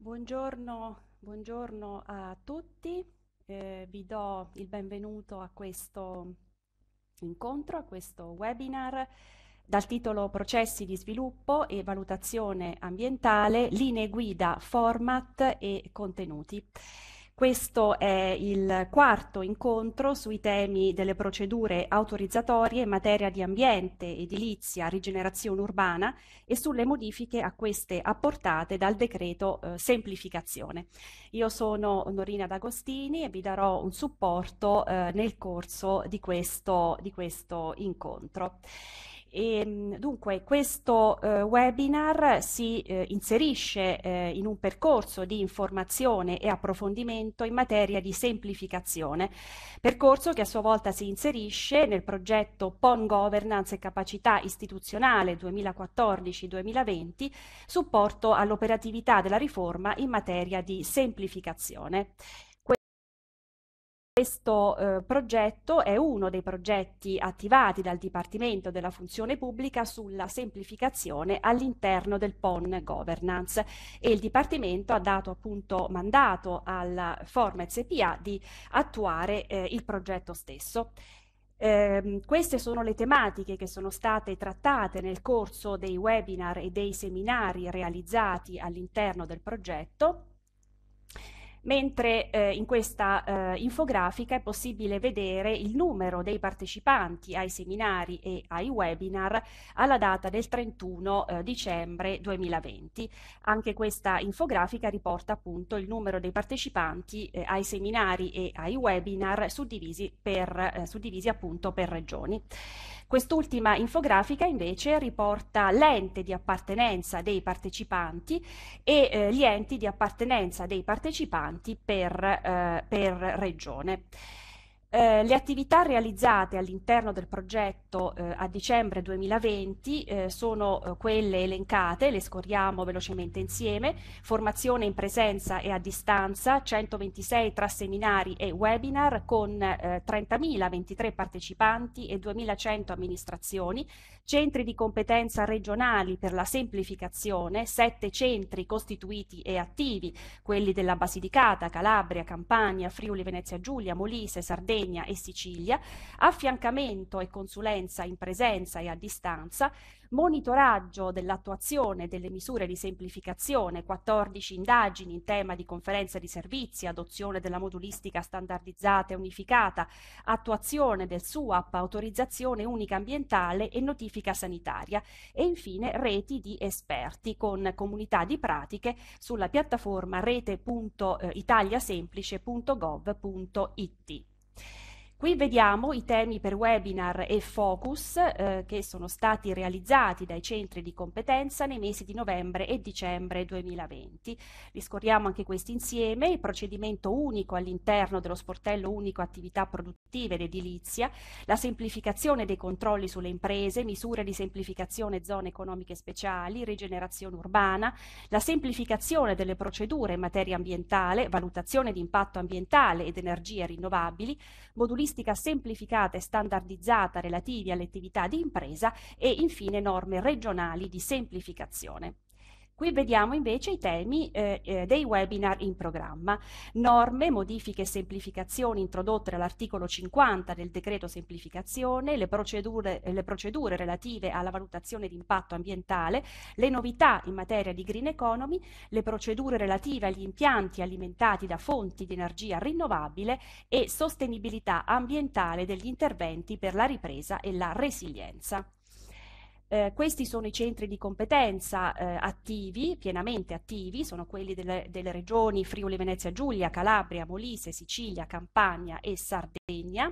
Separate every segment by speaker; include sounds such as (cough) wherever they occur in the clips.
Speaker 1: Buongiorno, buongiorno, a tutti, eh, vi do il benvenuto a questo incontro, a questo webinar dal titolo Processi di sviluppo e valutazione ambientale, linee guida, format e contenuti. Questo è il quarto incontro sui temi delle procedure autorizzatorie in materia di ambiente, edilizia, rigenerazione urbana e sulle modifiche a queste apportate dal decreto eh, semplificazione. Io sono Norina D'Agostini e vi darò un supporto eh, nel corso di questo, di questo incontro. E, ehm, dunque, questo eh, webinar si eh, inserisce eh, in un percorso di informazione e approfondimento in materia di semplificazione, percorso che a sua volta si inserisce nel progetto PON Governance e Capacità Istituzionale 2014-2020, supporto all'operatività della riforma in materia di semplificazione. Questo eh, progetto è uno dei progetti attivati dal Dipartimento della Funzione Pubblica sulla semplificazione all'interno del PON Governance e il Dipartimento ha dato appunto mandato alla Forma EPA di attuare eh, il progetto stesso. Eh, queste sono le tematiche che sono state trattate nel corso dei webinar e dei seminari realizzati all'interno del progetto mentre eh, in questa eh, infografica è possibile vedere il numero dei partecipanti ai seminari e ai webinar alla data del 31 eh, dicembre 2020. Anche questa infografica riporta appunto il numero dei partecipanti eh, ai seminari e ai webinar suddivisi, per, eh, suddivisi appunto per regioni. Quest'ultima infografica invece riporta l'ente di appartenenza dei partecipanti e eh, gli enti di appartenenza dei partecipanti per, eh, per regione. Eh, le attività realizzate all'interno del progetto rispetto eh, a dicembre 2020 eh, sono eh, quelle elencate, le scorriamo velocemente insieme, formazione in presenza e a distanza, 126 tra seminari e webinar con eh, 30.023 partecipanti e 2.100 amministrazioni, centri di competenza regionali per la semplificazione, 7 centri costituiti e attivi, quelli della Basilicata, Calabria, Campania, Friuli Venezia Giulia, Molise, Sardegna e Sicilia, affiancamento e consulenza presenza, in presenza e a distanza, monitoraggio dell'attuazione delle misure di semplificazione, 14 indagini in tema di conferenza di servizi, adozione della modulistica standardizzata e unificata, attuazione del SUAP, autorizzazione unica ambientale e notifica sanitaria e infine reti di esperti con comunità di pratiche sulla piattaforma rete.italiasemplice.gov.it. Qui vediamo i temi per webinar e focus eh, che sono stati realizzati dai centri di competenza nei mesi di novembre e dicembre 2020. Riscorriamo anche questi insieme, il procedimento unico all'interno dello sportello unico attività produttive ed edilizia, la semplificazione dei controlli sulle imprese, misure di semplificazione zone economiche speciali, rigenerazione urbana, la semplificazione delle procedure in materia ambientale, valutazione di impatto ambientale ed energie rinnovabili, moduli logistica semplificata e standardizzata relativi alle attività di impresa e infine norme regionali di semplificazione. Qui vediamo invece i temi eh, eh, dei webinar in programma, norme, modifiche e semplificazioni introdotte dall'articolo 50 del decreto semplificazione, le procedure, le procedure relative alla valutazione di impatto ambientale, le novità in materia di green economy, le procedure relative agli impianti alimentati da fonti di energia rinnovabile e sostenibilità ambientale degli interventi per la ripresa e la resilienza. Eh, questi sono i centri di competenza eh, attivi, pienamente attivi, sono quelli delle, delle, regioni Friuli, Venezia, Giulia, Calabria, Molise, Sicilia, Campania e Sardegna.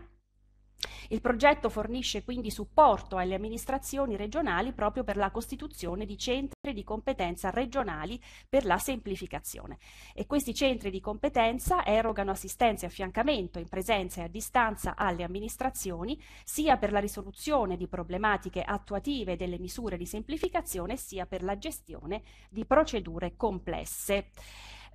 Speaker 1: Il progetto fornisce quindi supporto alle amministrazioni regionali proprio per la costituzione di centri di competenza regionali per la semplificazione e questi centri di competenza erogano assistenza e affiancamento in presenza e a distanza alle amministrazioni sia per la risoluzione di problematiche attuative delle misure di semplificazione sia per la gestione di procedure complesse.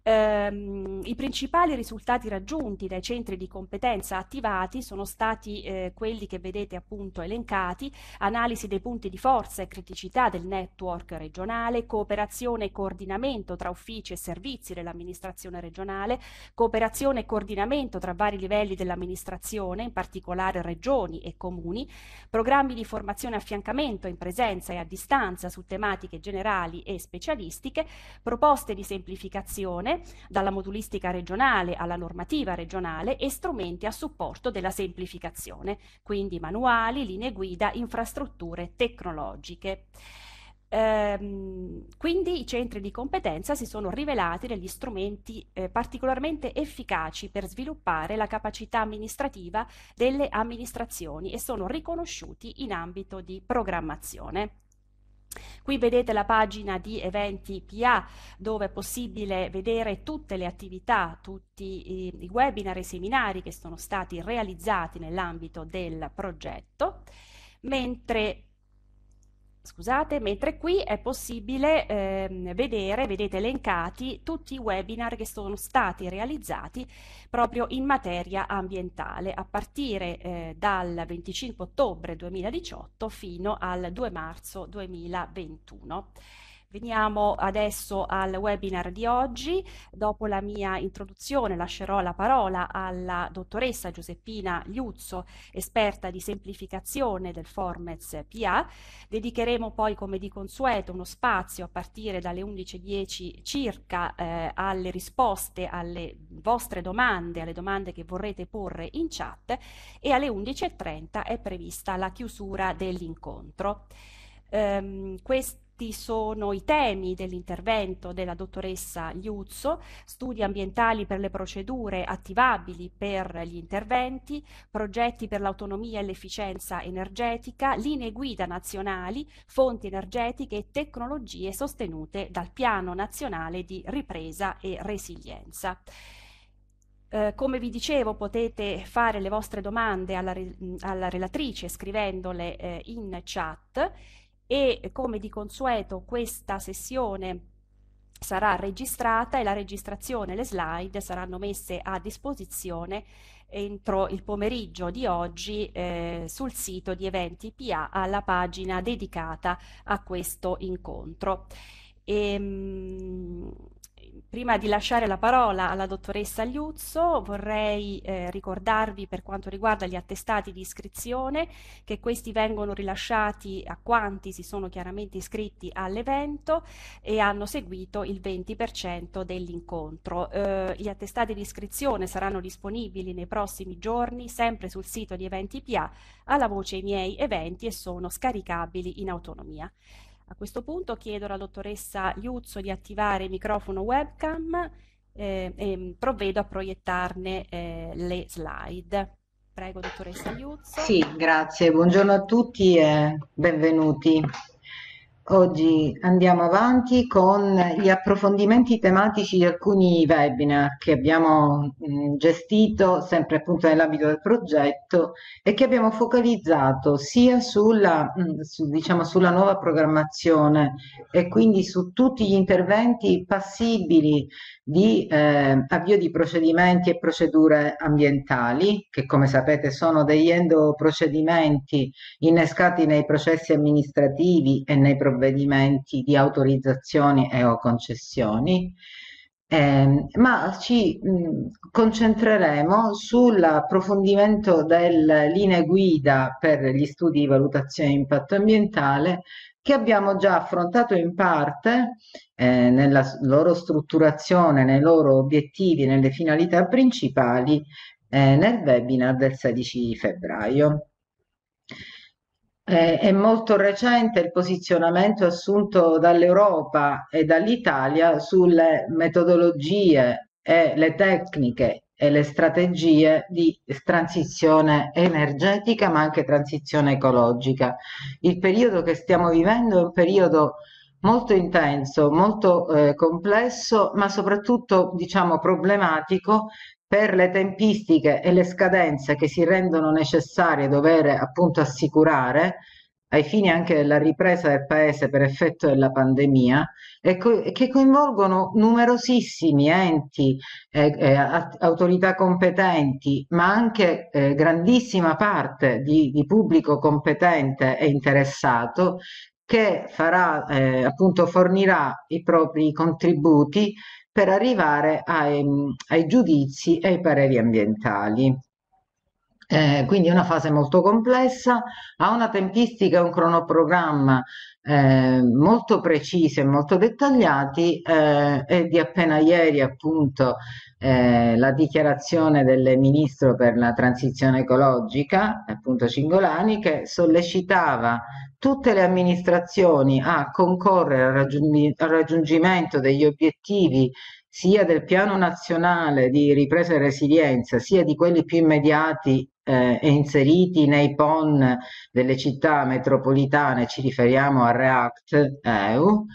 Speaker 1: Ehm, I principali risultati raggiunti dai centri di competenza attivati sono stati eh, quelli che vedete appunto elencati, analisi dei punti di forza e criticità del network regionale, cooperazione e coordinamento tra uffici e servizi dell'amministrazione regionale, cooperazione e coordinamento tra vari livelli dell'amministrazione, in particolare regioni e comuni, programmi di formazione e affiancamento in presenza e a distanza su tematiche generali e specialistiche, proposte di semplificazione, regionale, dalla modulistica regionale alla normativa regionale e strumenti a supporto della semplificazione, quindi manuali, linee guida, infrastrutture tecnologiche ehm, quindi i centri di competenza si sono rivelati degli strumenti eh, particolarmente efficaci per sviluppare la capacità amministrativa delle amministrazioni e sono riconosciuti in ambito di programmazione. Qui vedete la pagina di eventi PA dove è possibile vedere tutte le attività, tutti i, i webinar e i seminari che sono stati realizzati nell'ambito del progetto, mentre Scusate, mentre qui è possibile eh, vedere, vedete elencati tutti i webinar che sono stati realizzati proprio in materia ambientale a partire eh, dal 25 ottobre 2018 fino al 2 marzo 2021. Veniamo adesso al webinar di oggi. Dopo la mia introduzione lascerò la parola alla dottoressa Giuseppina Liuzzo, esperta di semplificazione del Formez PA. Dedicheremo poi, come di consueto, uno spazio a partire dalle 11.10 circa eh, alle risposte alle vostre domande, alle domande che vorrete porre in chat e alle 11.30 è prevista la chiusura dell'incontro. Um, quest- questi sono i temi dell'intervento della dottoressa Liuzzo, studi ambientali per le procedure attivabili per gli interventi, progetti per l'autonomia e l'efficienza energetica, linee guida nazionali, fonti energetiche e tecnologie sostenute dal Piano Nazionale di Ripresa e Resilienza. Eh, come vi dicevo potete fare le vostre domande alla, re alla relatrice scrivendole eh, in chat e come di consueto questa sessione sarà registrata e la registrazione, le slide saranno messe a disposizione entro il pomeriggio di oggi eh, sul sito di Eventi PA alla pagina dedicata a questo incontro. E, ehm, mh, prima di lasciare la parola alla dottoressa Agliuzzo vorrei eh, ricordarvi per quanto riguarda gli attestati di iscrizione che questi vengono rilasciati a quanti si sono chiaramente iscritti all'evento e hanno seguito il 20% dell'incontro. Eh, gli attestati di iscrizione saranno disponibili nei prossimi giorni sempre sul sito di Eventi PA alla voce I miei eventi e sono scaricabili in autonomia. A questo punto chiedo alla dottoressa Iuzzo di attivare il microfono webcam eh, e mm, provvedo a proiettarne eh, le slide. Prego, dottoressa Iuzzo.
Speaker 2: Sì, grazie. Buongiorno a tutti e benvenuti. Oggi andiamo avanti con gli approfondimenti tematici di alcuni webinar che abbiamo mm, gestito sempre appunto nell'ambito del progetto e che abbiamo focalizzato sia sulla, mm, su, diciamo, sulla nuova programmazione e quindi su tutti gli interventi passibili di eh, avvio di procedimenti e procedure ambientali, che come sapete sono degli endoprocedimenti innescati nei processi amministrativi e nei provvedimenti di autorizzazioni e o concessioni, eh, ma ci mh, mhmm, concentreremo sull'approfondimento delle linee guida per gli studi di valutazione di impatto ambientale che abbiamo già affrontato in parte eh, nella loro strutturazione, nei loro obiettivi, nelle finalità principali eh, nel webinar del 16 febbraio. Eh, è molto recente il posizionamento assunto dall'Europa e dall'Italia sulle metodologie e le tecniche e le strategie di transizione energetica ma anche transizione ecologica. Il periodo che stiamo vivendo è un periodo molto intenso, molto eh, complesso, ma soprattutto diciamo problematico per le tempistiche e le scadenze che si rendono necessarie dover appunto assicurare ai fini anche della ripresa del Paese per effetto della pandemia, e co- che coinvolgono numerosissimi enti, eh, eh, autorità competenti, ma anche eh, grandissima parte di, di pubblico competente e interessato che farà, eh, appunto, fornirà i propri contributi per arrivare ai, ai giudizi e ai pareri ambientali. Eh, quindi è una fase molto complessa, ha una tempistica e un cronoprogramma eh, molto precisi e molto dettagliati eh, e di appena ieri appunto eh, la dichiarazione del Ministro per la Transizione Ecologica, appunto Cingolani, che sollecitava tutte le amministrazioni a concorrere al raggiungimento degli obiettivi sia del piano nazionale di ripresa e resilienza, sia di quelli più immediati eh, e inseriti nei PON delle città metropolitane, ci riferiamo a React EU,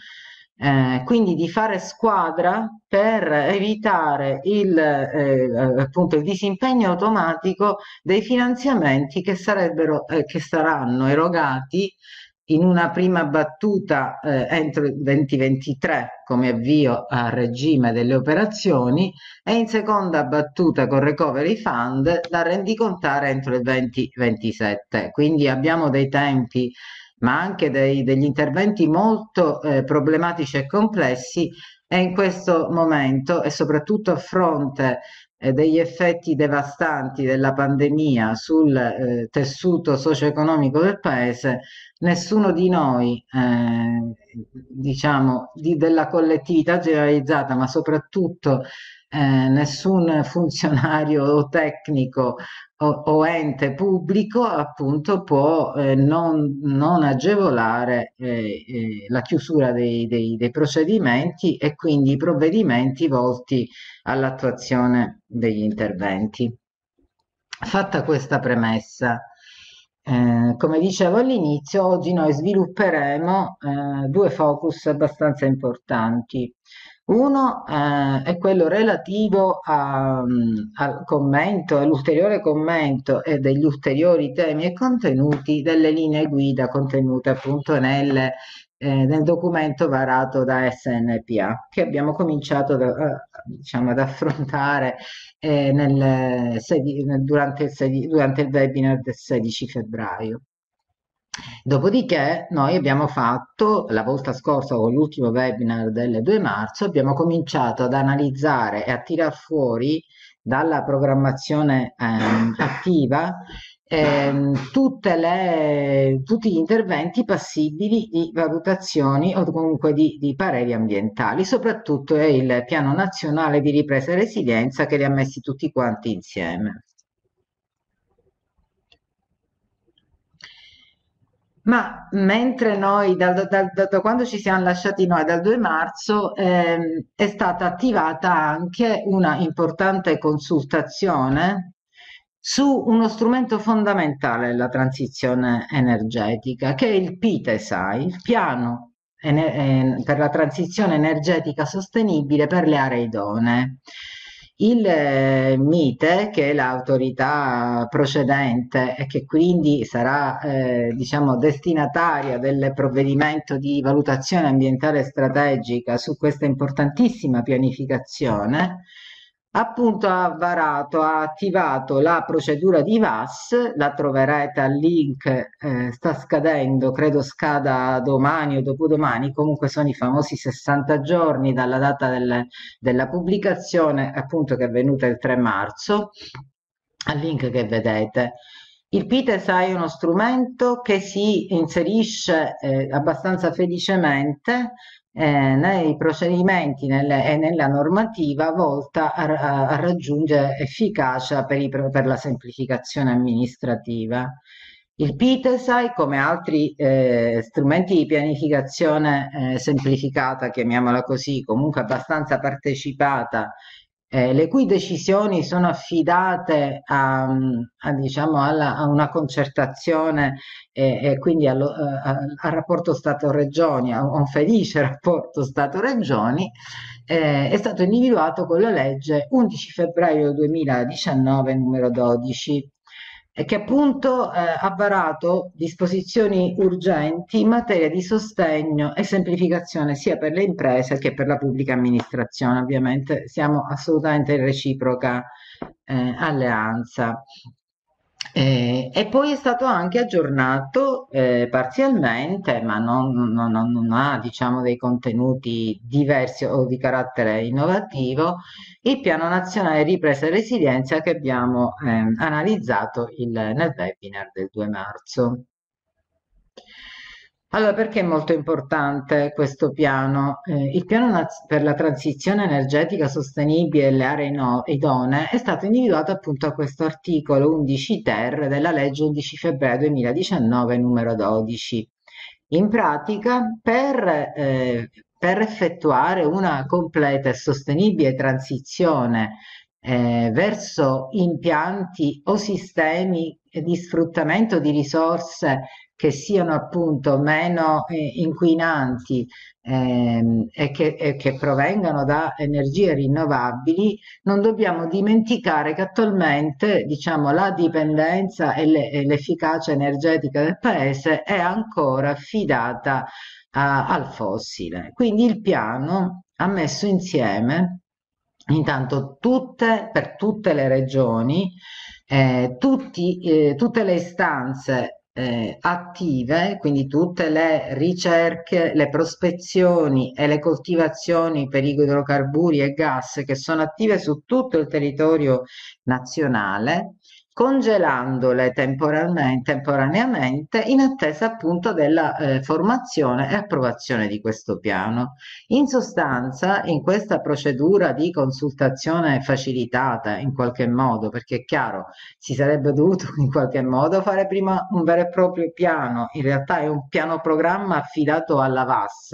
Speaker 2: eh, eh, quindi di fare squadra per evitare il, eh, appunto, il disimpegno automatico dei finanziamenti che, sarebbero, eh, che saranno erogati in una prima battuta eh, entro il 2023 come avvio a regime delle operazioni e in seconda battuta con Recovery Fund da rendicontare entro il 2027. Quindi abbiamo dei tempi ma anche dei, degli interventi molto eh, problematici e complessi e in questo momento e soprattutto a fronte degli effetti devastanti della pandemia sul eh, tessuto socio-economico del paese, nessuno di noi, eh, diciamo, di, della collettività generalizzata, ma soprattutto eh, nessun funzionario o tecnico o, o ente pubblico appunto può eh, non, non, agevolare eh, eh, la chiusura dei, dei, dei, procedimenti e quindi i provvedimenti volti all'attuazione degli interventi. Fatta questa premessa, eh, come dicevo all'inizio, oggi noi svilupperemo eh, due focus abbastanza importanti. Uno eh, è quello relativo a, mm, al commento, all'ulteriore commento e eh, degli ulteriori temi e contenuti delle linee guida contenute appunto nel, eh, nel documento varato da SNPA che abbiamo cominciato da, eh, diciamo, ad affrontare eh, nel, eh, durante, il, durante il webinar del 16 febbraio. Dopodiché noi abbiamo fatto, la volta scorsa con l'ultimo webinar del 2 marzo, abbiamo cominciato ad analizzare e a tirar fuori dalla programmazione ehm, attiva ehm, le, tutti gli interventi passibili di valutazioni o comunque di, di pareri ambientali, soprattutto il piano nazionale di ripresa e resilienza che li ha messi tutti quanti insieme. Ma mentre noi, da, da, da, da, quando ci siamo lasciati noi, dal 2 marzo, ehm, è stata attivata anche una importante consultazione su uno strumento fondamentale della transizione energetica, che è il PITESAI, il piano eh, per la transizione energetica sostenibile per le aree idonee. Il eh, mite, che è l'autorità procedente e che quindi sarà eh, diciamo, destinataria del provvedimento di valutazione ambientale strategica su questa importantissima pianificazione, appunto ha varato, ha attivato la procedura di VAS, la troverete al link, eh, sta scadendo, credo scada domani o dopodomani, comunque sono i famosi 60 giorni dalla data del, della pubblicazione, appunto che è venuta il 3 marzo, al link che vedete. Il PITES è uno strumento che si inserisce eh, abbastanza felicemente eh, nei procedimenti nelle, e nella normativa volta a, a raggiungere efficacia per, i, per, la semplificazione amministrativa. Il PITESAI, come altri eh, strumenti di pianificazione eh, semplificata, chiamiamola così, comunque abbastanza partecipata eh, le cui decisioni sono affidate a, a, diciamo alla, a una concertazione e, e quindi eh, al rapporto Stato-Regioni, a un felice (laughs) rapporto Stato-Regioni, eh, è stato individuato con la legge 11 febbraio 2019 numero 12 che appunto eh, ha varato disposizioni urgenti in materia di sostegno e semplificazione sia per le imprese che per la pubblica amministrazione. Ovviamente siamo assolutamente in reciproca eh, alleanza. Eh, e poi è stato anche aggiornato eh, parzialmente, ma non, non, non ha diciamo, dei contenuti diversi o di carattere innovativo, il Piano Nazionale di Ripresa e Resilienza che abbiamo eh, analizzato il, nel webinar del 2 marzo. Allora, perché è molto importante questo piano? Eh, il piano per la transizione energetica sostenibile e le aree no- idonee è stato individuato appunto a questo articolo 11 ter della legge 11 febbraio 2019 numero 12. In pratica, per, eh, per effettuare una completa e sostenibile transizione eh, verso impianti o sistemi di sfruttamento di risorse che siano appunto meno eh, inquinanti ehm, e, che, e, che, provengano da energie rinnovabili, non dobbiamo dimenticare che attualmente diciamo, la dipendenza e, le, e l'efficacia energetica del Paese è ancora affidata a, al fossile. Quindi il piano ha messo insieme intanto tutte, per tutte le regioni, eh, tutti, eh, tutte le istanze eh, attive, quindi tutte le ricerche, le prospezioni e le coltivazioni per idrocarburi e gas che sono attive su tutto il territorio nazionale congelandole temporane- temporaneamente in attesa appunto della eh, formazione e approvazione di questo piano. In sostanza, in questa procedura di consultazione facilitata in qualche modo, perché è chiaro, si sarebbe dovuto in qualche modo fare prima un vero e proprio piano, in realtà è un piano programma affidato alla VAS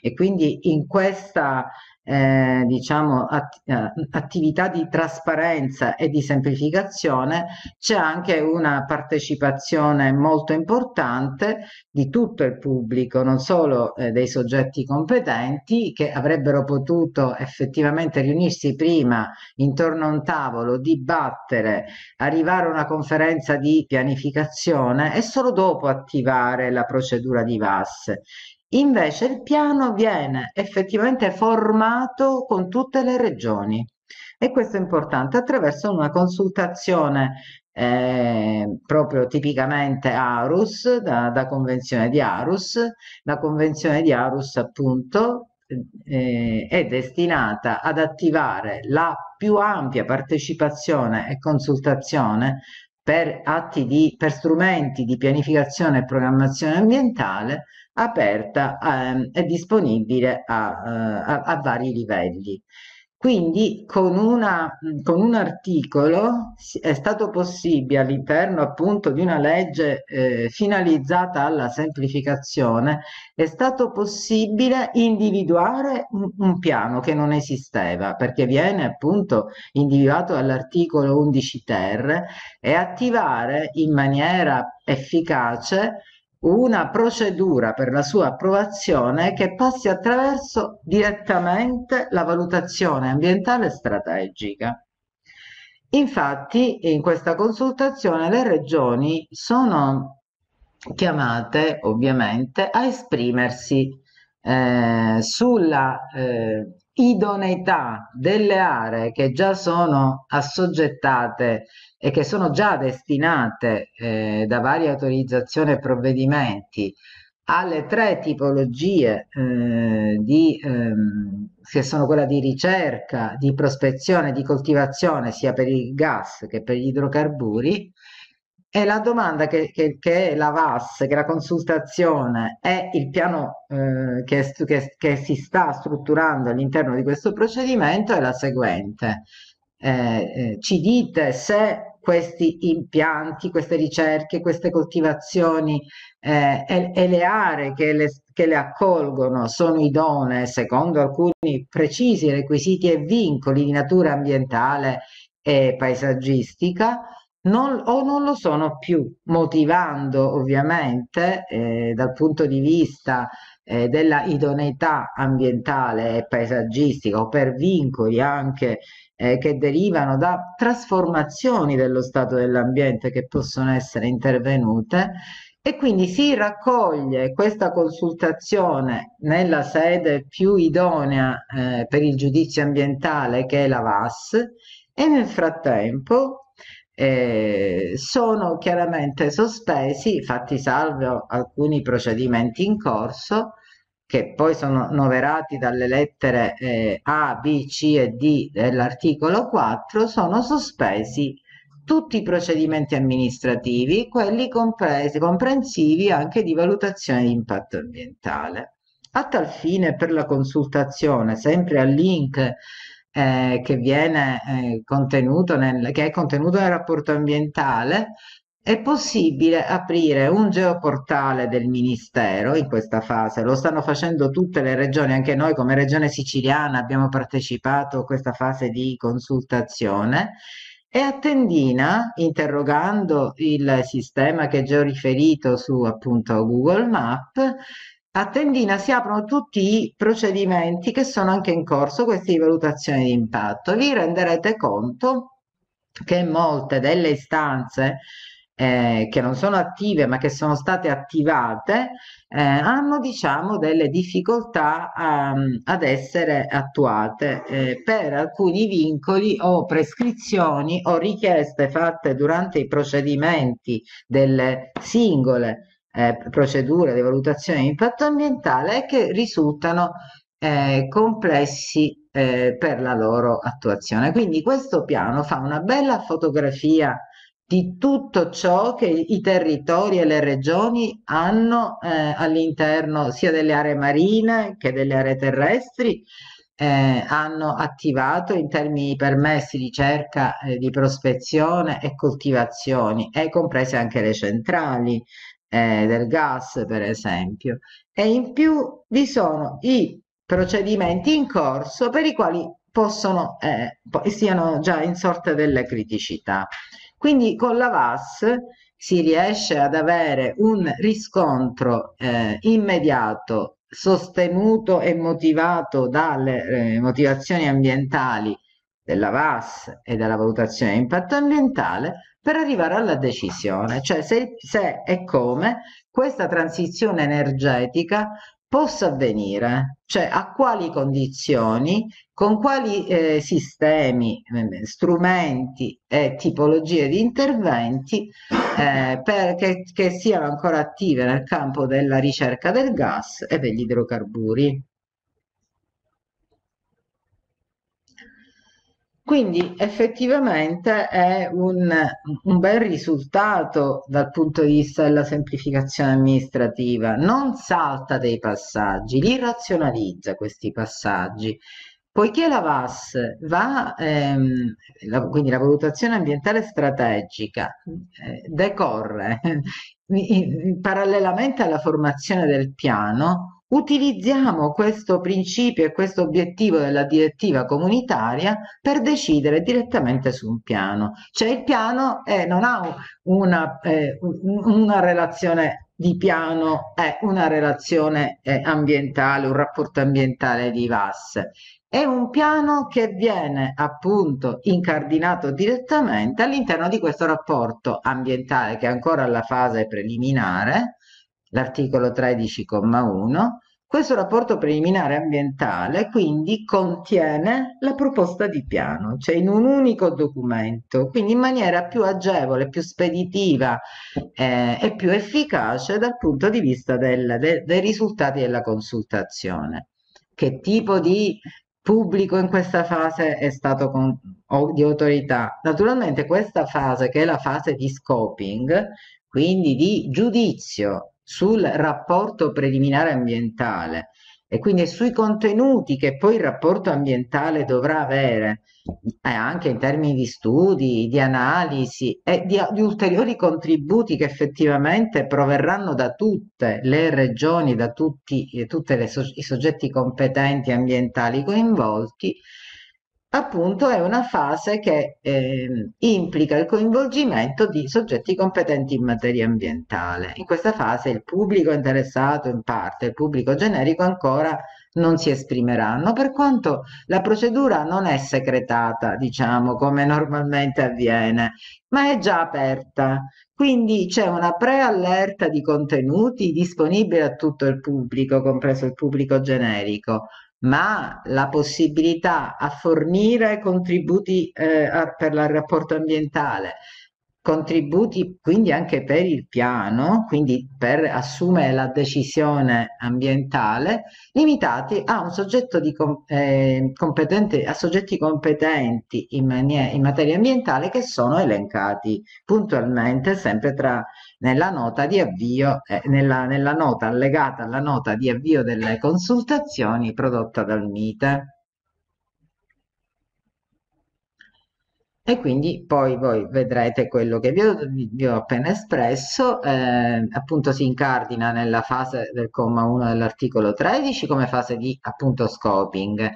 Speaker 2: e quindi in questa eh, diciamo, att eh, attività di trasparenza e di semplificazione, c'è anche una partecipazione molto importante di tutto il pubblico, non solo eh, dei soggetti competenti che avrebbero potuto effettivamente riunirsi prima intorno a un tavolo, dibattere, arrivare a una conferenza di pianificazione e solo dopo attivare la procedura di VAS. Invece il piano viene effettivamente formato con tutte le regioni e questo è importante attraverso una consultazione eh, proprio tipicamente Arus, da, da, convenzione di Arus. La convenzione di Arus appunto eh, è destinata ad attivare la più ampia partecipazione e consultazione per, atti di, per strumenti di pianificazione e programmazione ambientale aperta ehm, e disponibile a, eh, a, a vari livelli. Quindi con, una, con, un articolo è stato possibile all'interno appunto di una legge eh, finalizzata alla semplificazione, è stato possibile individuare un, un, piano che non esisteva perché viene appunto individuato dall'articolo 11 ter e attivare in maniera efficace una procedura per la sua approvazione che passi attraverso direttamente la valutazione ambientale strategica. Infatti in questa consultazione le regioni sono chiamate ovviamente a esprimersi eh, sulla eh, idoneità delle aree che già sono assoggettate e che sono già destinate eh, da varie autorizzazioni e provvedimenti alle tre tipologie eh, di, ehm, che sono quella di ricerca, di prospezione, di coltivazione sia per il gas che per gli idrocarburi, e la domanda che, che, che, è la VAS, che è la consultazione, è il piano eh, che, che, si sta strutturando all'interno di questo procedimento è la seguente. Eh, eh, ci dite se questi impianti, queste ricerche, queste coltivazioni eh, e, e, le aree le, che le accolgono sono idonee secondo alcuni precisi requisiti e vincoli di natura ambientale e paesaggistica non, o non lo sono più, motivando ovviamente eh, dal punto di vista eh, della idoneità ambientale e paesaggistica o per vincoli anche eh, che derivano da trasformazioni dello stato dell'ambiente che possono essere intervenute e quindi si raccoglie questa consultazione nella sede più idonea eh, per il giudizio ambientale che è la VAS e nel frattempo eh, sono chiaramente sospesi, fatti salvo alcuni procedimenti in corso, che poi sono noverati dalle lettere eh, A, B, C e D dell'articolo 4, sono sospesi tutti i procedimenti amministrativi, quelli compresi, comprensivi anche di valutazione di impatto ambientale. A tal fine, per la consultazione, sempre al link eh, che, viene, eh, contenuto nel, che è contenuto nel rapporto ambientale, è possibile aprire un geoportale del Ministero in questa fase, lo stanno facendo tutte le regioni, anche noi come regione siciliana abbiamo partecipato a questa fase di consultazione e a Tendina, interrogando il sistema che già ho riferito su appunto Google Map, a Tendina si aprono tutti i procedimenti che sono anche in corso, questi di valutazione di impatto. Vi renderete conto che molte delle istanze eh, che non sono attive ma che sono state attivate eh, hanno diciamo delle difficoltà um, ad essere attuate eh, per alcuni vincoli o prescrizioni o richieste fatte durante i procedimenti delle singole eh, procedure di valutazione di impatto ambientale e che risultano eh, complessi eh, per la loro attuazione. Quindi questo piano fa una bella fotografia di tutto ciò che i territori e le regioni hanno eh, all'interno sia delle aree marine che delle aree terrestri, eh, hanno attivato in termini di permessi di ricerca, eh, di prospezione e coltivazioni e comprese anche le centrali eh, del gas, per esempio. E in più vi sono i procedimenti in corso per i quali possono, eh, siano già in sorta delle criticità. Quindi con la VAS si riesce ad avere un riscontro eh, immediato, sostenuto e motivato dalle eh, motivazioni ambientali della VAS e dalla valutazione di impatto ambientale per arrivare alla decisione, cioè se, se e come questa transizione energetica possa avvenire, cioè a quali condizioni, con quali eh, sistemi, ehm, strumenti e tipologie di interventi eh, per, che, che siano ancora attive nel campo della ricerca del gas e degli idrocarburi. Quindi effettivamente è un, un, bel risultato dal punto di vista della semplificazione amministrativa, non salta dei passaggi, li razionalizza questi passaggi. Poiché la VAS va, ehm, la, quindi la valutazione ambientale strategica, eh, decorre (laughs) parallelamente alla formazione del piano, utilizziamo questo principio e questo obiettivo della direttiva comunitaria per decidere direttamente su un piano. Cioè il piano eh, non ha una, eh, una, relazione di piano, è una relazione eh, ambientale, un rapporto ambientale di VAS. È un piano che viene appunto incardinato direttamente all'interno di questo rapporto ambientale che è ancora alla fase preliminare, l'articolo 13,1, questo rapporto preliminare ambientale quindi contiene la proposta di piano, cioè in un unico documento, quindi in maniera più agevole, più speditiva eh, e più efficace dal punto di vista del, de, dei risultati della consultazione. Che tipo di pubblico in questa fase è stato con, di autorità? Naturalmente questa fase, che è la fase di scoping, quindi di giudizio sul rapporto preliminare ambientale e quindi sui contenuti che poi il rapporto ambientale dovrà avere, eh, anche in termini di studi, di analisi e di, di, ulteriori contributi che effettivamente proverranno da tutte le regioni, da tutti eh, le, so, i soggetti competenti ambientali coinvolti, appunto è una fase che eh, implica il coinvolgimento di soggetti competenti in materia ambientale. In questa fase il pubblico interessato in parte, il pubblico generico ancora non si esprimeranno, per quanto la procedura non è secretata, diciamo, come normalmente avviene, ma è già aperta. Quindi c'è una preallerta di contenuti disponibile a tutto il pubblico, compreso il pubblico generico ma la possibilità a fornire contributi eh, a, per il rapporto ambientale, contributi quindi anche per il piano, quindi per assumere la decisione ambientale, limitati a un soggetto di com- eh, competente, a soggetti competenti in, manie- in, materia ambientale che sono elencati puntualmente sempre tra, nella nota di avvio, eh, nella, nella nota allegata alla nota di avvio delle consultazioni prodotta dal MITE. e quindi poi voi vedrete quello che vi ho, vi ho appena espresso, eh, appunto si incardina nella fase del comma 1 dell'articolo 13 come fase di appunto scoping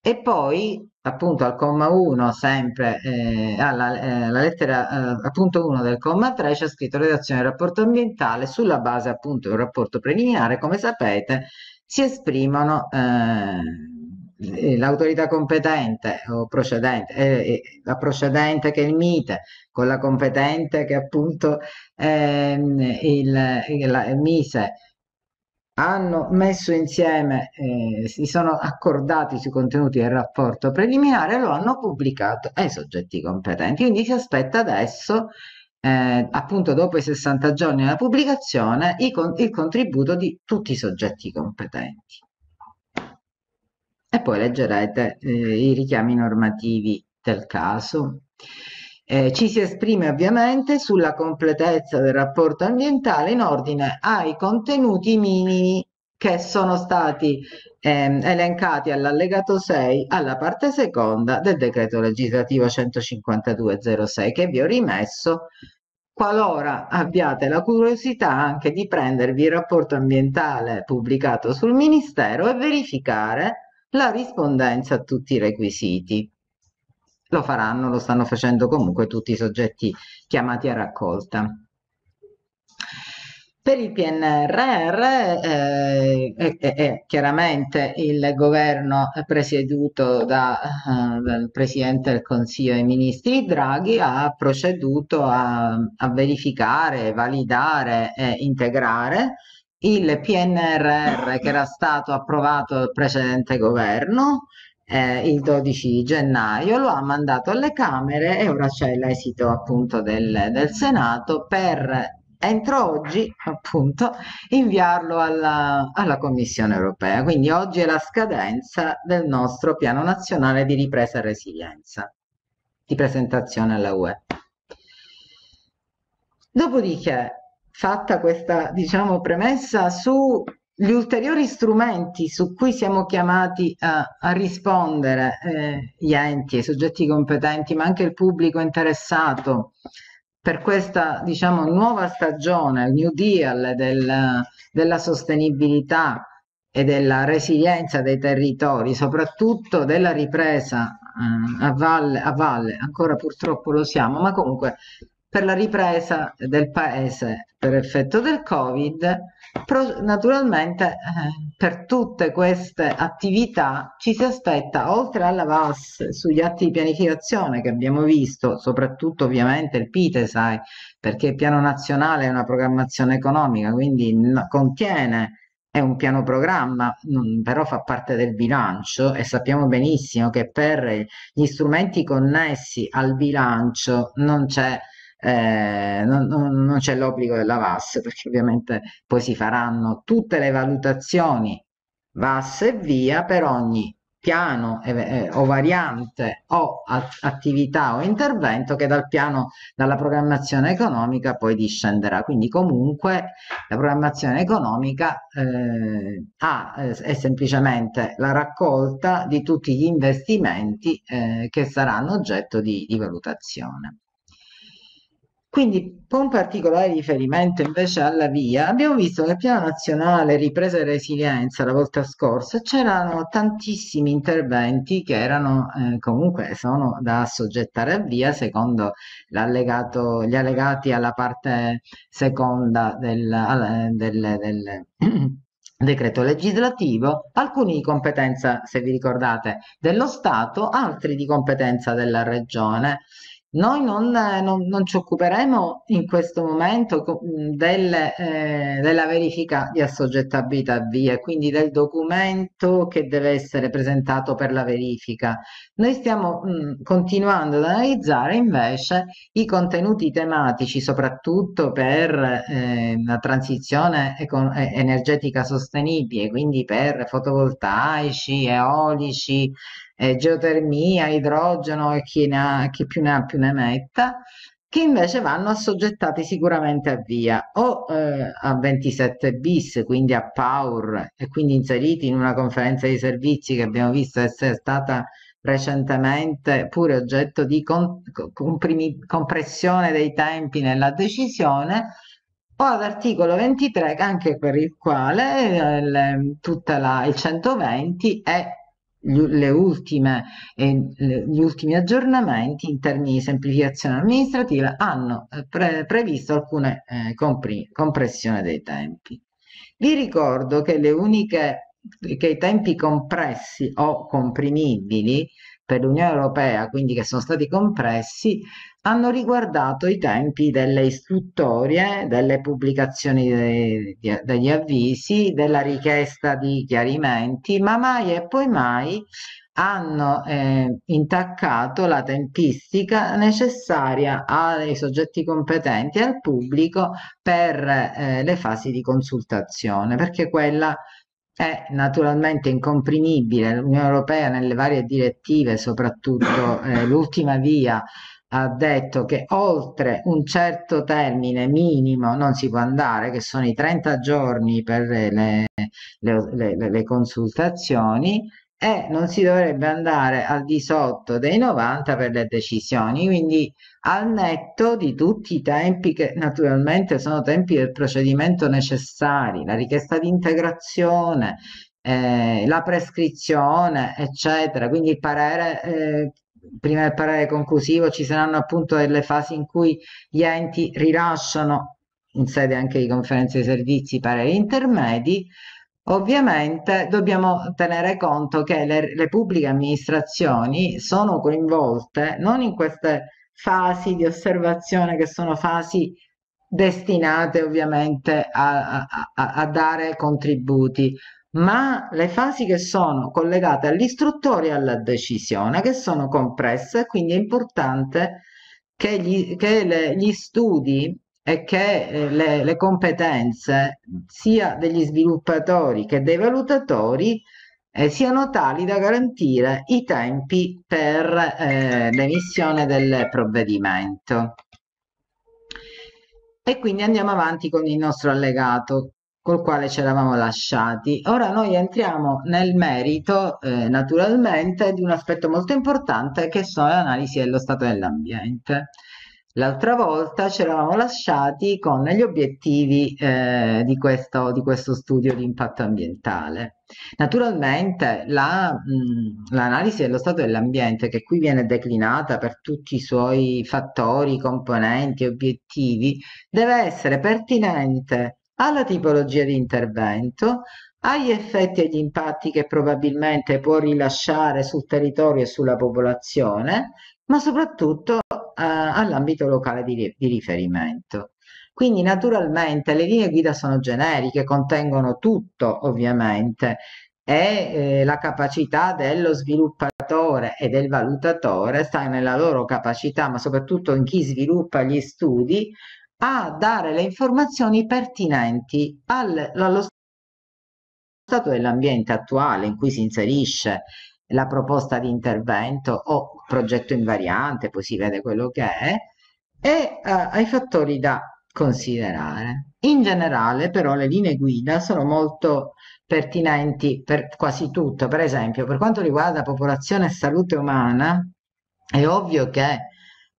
Speaker 2: e poi appunto al comma 1 sempre eh, alla eh, lettera eh, appunto 1 del comma 3 c'è scritto redazione del rapporto ambientale sulla base appunto del rapporto preliminare come sapete si esprimono Eh, eh, l'autorità competente o procedente, eh, eh, la procedente che è il mite, con la competente che appunto ehm, il, il, il mise, hanno messo insieme, eh, si sono accordati sui contenuti del rapporto preliminare e lo hanno pubblicato ai soggetti competenti. Quindi si aspetta adesso, eh, appunto dopo i 60 giorni della pubblicazione, i, il contributo di tutti i soggetti competenti e poi leggerete eh, i richiami normativi del caso. Eh, ci si esprime ovviamente sulla completezza del rapporto ambientale in ordine ai contenuti minimi che sono stati ehm, elencati all'allegato 6 alla parte seconda del decreto legislativo 152.06 che vi ho rimesso qualora abbiate la curiosità anche di prendervi il rapporto ambientale pubblicato sul Ministero e verificare la rispondenza a tutti i requisiti. Lo faranno, lo stanno facendo comunque tutti i soggetti chiamati a raccolta. Per il PNRR eh, è, è, è, chiaramente il governo presieduto da, eh, dal Presidente del Consiglio dei Ministri Draghi ha proceduto a, a verificare, validare e integrare il PNRR che era stato approvato dal precedente governo eh, il 12 gennaio, lo ha mandato alle Camere e ora c'è l'esito appunto del, del Senato per entro oggi appunto inviarlo alla, alla, Commissione europea. Quindi oggi è la scadenza del nostro piano nazionale di ripresa e resilienza, di presentazione alla UE. Dopodiché fatta questa diciamo, premessa sugli ulteriori strumenti su cui siamo chiamati a, a rispondere eh, gli enti, e i soggetti competenti, ma anche il pubblico interessato per questa diciamo, nuova stagione, il New Deal del, della sostenibilità e della resilienza dei territori, soprattutto della ripresa eh, a, valle, a valle, ancora purtroppo lo siamo, ma comunque per la ripresa del paese per effetto del Covid, pro, naturalmente eh, per tutte queste attività ci si aspetta, oltre alla VAS, sugli atti di pianificazione che abbiamo visto, soprattutto ovviamente il PITE, sai, perché il piano nazionale è una programmazione economica, quindi contiene è un piano programma, però fa parte del bilancio e sappiamo benissimo che per gli strumenti connessi al bilancio non c'è eh, non, non, non c'è l'obbligo della VAS perché ovviamente poi si faranno tutte le valutazioni VAS e via per ogni piano eh, eh o variante o attività o intervento che dal piano, dalla programmazione economica poi discenderà. Quindi comunque la programmazione economica eh, ha, eh, è semplicemente la raccolta di tutti gli investimenti eh, che saranno oggetto di, di valutazione. Quindi con particolare riferimento invece alla via, abbiamo visto che nel piano nazionale ripresa e resilienza la volta scorsa c'erano tantissimi interventi che erano eh, comunque sono da assoggettare a via secondo gli allegati alla parte seconda del, al, eh, del, del (clears throat) decreto legislativo, alcuni di competenza, se vi ricordate, dello Stato, altri di competenza della Regione. Noi non, non, non ci occuperemo in questo momento delle, eh, della verifica di assoggettabilità VIA, quindi del documento che deve essere presentato per la verifica. Noi stiamo mh, continuando ad analizzare invece i contenuti tematici, soprattutto per eh, la transizione eh, energetica sostenibile, quindi per fotovoltaici, eolici, eh, geotermia, idrogeno e chi, ha, chi più ne ha più ne metta, che invece vanno assoggettati sicuramente a via o eh, a 27 bis, quindi a PAUR e quindi inseriti in una conferenza di servizi che abbiamo visto essere stata recentemente pure oggetto di con, comprimi, compressione dei tempi nella decisione, o all'articolo 23, anche per il quale eh, le, la, il 120 è gli, le ultime, eh, gli ultimi aggiornamenti in termini di semplificazione amministrativa hanno eh, pre, previsto alcune eh, compressione dei tempi. Vi ricordo che le uniche che i tempi compressi o comprimibili per l'Unione Europea, quindi che sono stati compressi, hanno riguardato i tempi delle istruttorie, delle pubblicazioni de, degli avvisi, della richiesta di chiarimenti, ma mai e poi mai hanno eh, intaccato la tempistica necessaria ai soggetti competenti e al pubblico per eh, le fasi di consultazione, perché quella è naturalmente incomprimibile. L'Unione Europea nelle varie direttive, soprattutto eh, l'ultima via ha detto che oltre un certo termine minimo non si può andare, che sono i 30 giorni per le, le, le, le consultazioni e non si dovrebbe andare al di sotto dei 90 per le decisioni, quindi al netto di tutti i tempi che naturalmente sono tempi del procedimento necessari, la richiesta di integrazione, eh, la prescrizione, eccetera, quindi il parere eh, prima del parere conclusivo ci saranno appunto delle fasi in cui gli enti rilasciano in sede anche di conferenze di servizi pareri intermedi. Ovviamente dobbiamo tenere conto che le, le pubbliche amministrazioni sono coinvolte non in queste fasi di osservazione che sono fasi destinate ovviamente a, a, a, dare contributi, ma le fasi che sono collegate all'istruttore e alla decisione, che sono compresse, quindi è importante che gli, che le, gli studi e che eh, le, le, competenze sia degli sviluppatori che dei valutatori eh, siano tali da garantire i tempi per eh, l'emissione del provvedimento. E quindi andiamo avanti con il nostro allegato col quale ci eravamo lasciati. Ora noi entriamo nel merito, eh, naturalmente, di un aspetto molto importante che sono le analisi dello stato dell'ambiente. L'altra volta ci eravamo lasciati con gli obiettivi eh, di, questo, di, questo, studio di impatto ambientale. Naturalmente la, mh, l'analisi dello stato dell'ambiente, che qui viene declinata per tutti i suoi fattori, componenti, obiettivi, deve essere pertinente alla tipologia di intervento, agli effetti e agli impatti che probabilmente può rilasciare sul territorio e sulla popolazione, ma soprattutto eh, all'ambito locale di, di riferimento. Quindi naturalmente le linee guida sono generiche, contengono tutto ovviamente, e eh, la capacità dello sviluppatore e del valutatore sta nella loro capacità, ma soprattutto in chi sviluppa gli studi, a dare le informazioni pertinenti al, allo stato dell'ambiente attuale in cui si inserisce la proposta di intervento o progetto invariante, poi si vede quello che è, e eh, ai fattori da considerare. In generale però le linee guida sono molto pertinenti per quasi tutto, per esempio per quanto riguarda popolazione e salute umana è ovvio che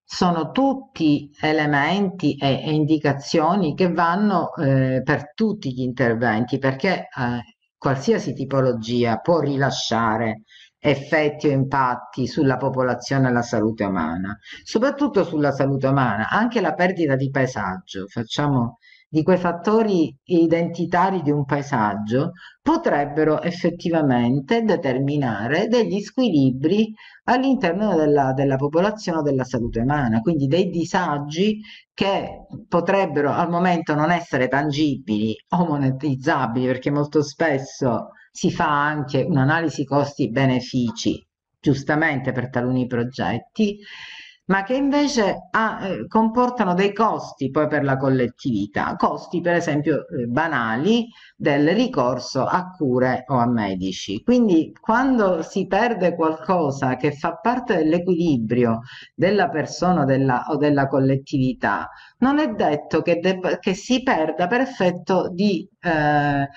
Speaker 2: sono tutti elementi e, e indicazioni che vanno eh, per tutti gli interventi perché eh, qualsiasi tipologia può rilasciare effetti o impatti sulla popolazione e la salute umana, soprattutto sulla salute umana, anche la perdita di paesaggio. Facciamo di quei fattori identitari di un paesaggio potrebbero effettivamente determinare degli squilibri all'interno della, della popolazione della salute umana, quindi dei disagi che potrebbero al momento non essere tangibili o monetizzabili, perché molto spesso si fa anche un'analisi costi-benefici, giustamente per taluni progetti, ma che invece ha, ah, eh, comportano dei costi poi per la collettività, costi per esempio eh, banali del ricorso a cure o a medici. Quindi quando si perde qualcosa che fa parte dell'equilibrio della persona della, o della collettività, non è detto che, che si perda per effetto di, eh,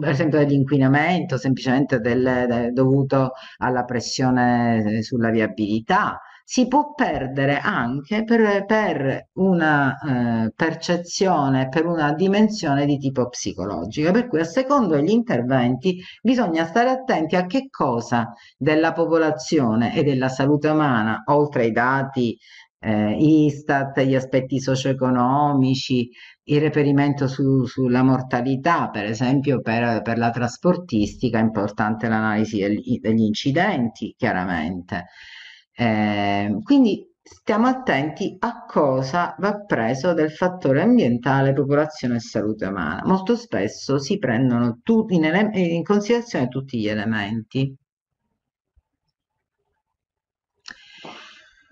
Speaker 2: per esempio, dell'inquinamento, semplicemente del, de dovuto alla pressione eh, sulla viabilità si può perdere anche per, per una eh, percezione, per una dimensione di tipo psicologico. Per cui a secondo gli interventi bisogna stare attenti a che cosa della popolazione e della salute umana, oltre ai dati eh, Istat, gli aspetti socio-economici, il reperimento su, sulla mortalità, per esempio per, per la trasportistica, è importante l'analisi degli incidenti, chiaramente. Eh, quindi stiamo attenti a cosa va preso del fattore ambientale, popolazione e salute umana. Molto spesso si prendono in, in considerazione tutti gli elementi.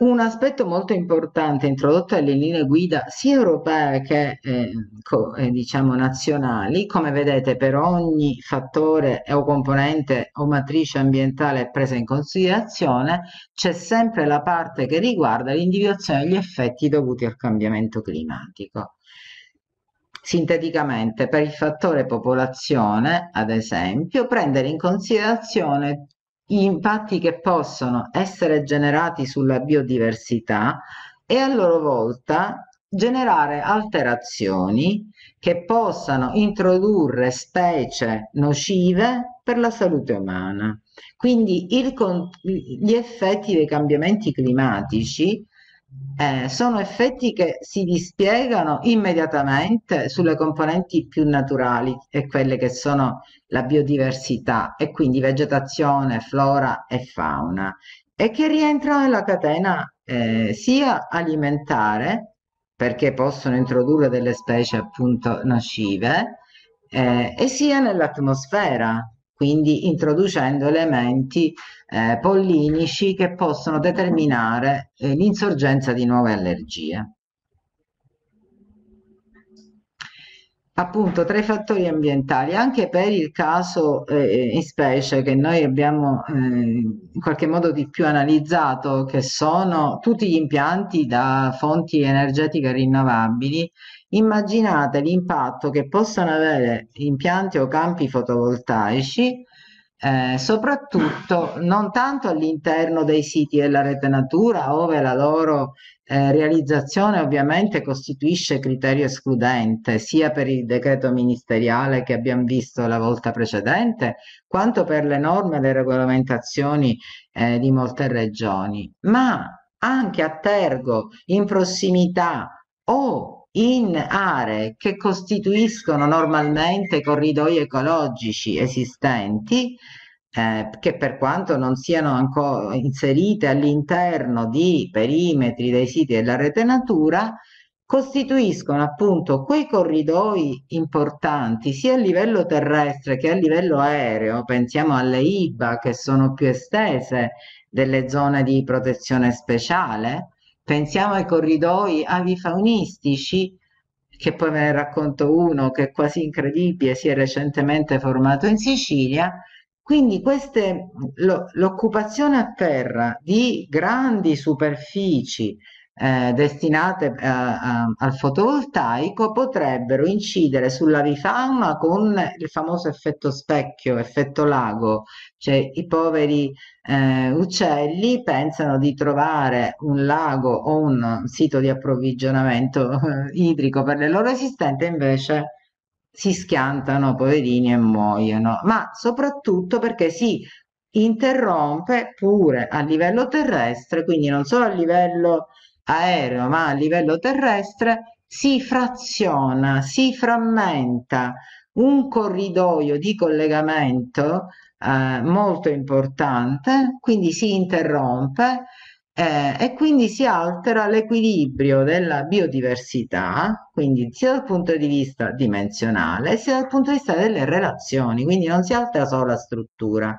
Speaker 2: Un aspetto molto importante introdotto alle linee guida sia europee che eh, co, eh, diciamo nazionali, come vedete per ogni fattore o componente o matrice ambientale presa in considerazione, c'è sempre la parte che riguarda l'individuazione degli effetti dovuti al cambiamento climatico. Sinteticamente, per il fattore popolazione, ad esempio, prendere in considerazione gli impatti che possono essere generati sulla biodiversità e a loro volta generare alterazioni che possano introdurre specie nocive per la salute umana. Quindi il, gli effetti dei cambiamenti climatici eh, sono effetti che si dispiegano immediatamente sulle componenti più naturali e quelle che sono la biodiversità e quindi vegetazione, flora e fauna e che rientrano nella catena eh, sia alimentare perché possono introdurre delle specie appunto nocive eh, e sia nell'atmosfera quindi introducendo elementi eh, pollinici che possono determinare eh, l'insorgenza di nuove allergie. Appunto, tra i fattori ambientali, anche per il caso eh, in specie che noi abbiamo eh, in qualche modo di più analizzato, che sono tutti gli impianti da fonti energetiche rinnovabili, immaginate l'impatto che possono avere impianti o campi fotovoltaici eh, soprattutto non tanto all'interno dei siti della rete natura, ove la loro eh, realizzazione ovviamente costituisce criterio escludente sia per il decreto ministeriale che abbiamo visto la volta precedente, quanto per le norme e le regolamentazioni eh, di molte regioni, ma anche a Tergo, in prossimità o in aree che costituiscono normalmente corridoi ecologici esistenti, eh, che per quanto non siano ancora inserite all'interno di perimetri dei siti della rete natura, costituiscono appunto quei corridoi importanti sia a livello terrestre che a livello aereo, pensiamo alle IBA che sono più estese delle zone di protezione speciale, Pensiamo ai corridoi avifaunistici, che poi ve ne racconto uno che è quasi incredibile, si è recentemente formato in Sicilia. Quindi l'occupazione a terra di grandi superfici eh, destinate eh, al fotovoltaico potrebbero incidere sulla vifamma con il famoso effetto specchio, effetto lago, cioè i poveri eh, uccelli pensano di trovare un lago o un sito di approvvigionamento eh, idrico per le loro esistenze, invece si schiantano, poverini, e muoiono, ma soprattutto perché si interrompe pure a livello terrestre, quindi non solo a livello aereo ma a livello terrestre si fraziona, si frammenta un corridoio di collegamento eh, molto importante, quindi si interrompe eh, e quindi si altera l'equilibrio della biodiversità, quindi sia dal punto di vista dimensionale sia dal punto di vista delle relazioni, quindi non si altera solo la struttura.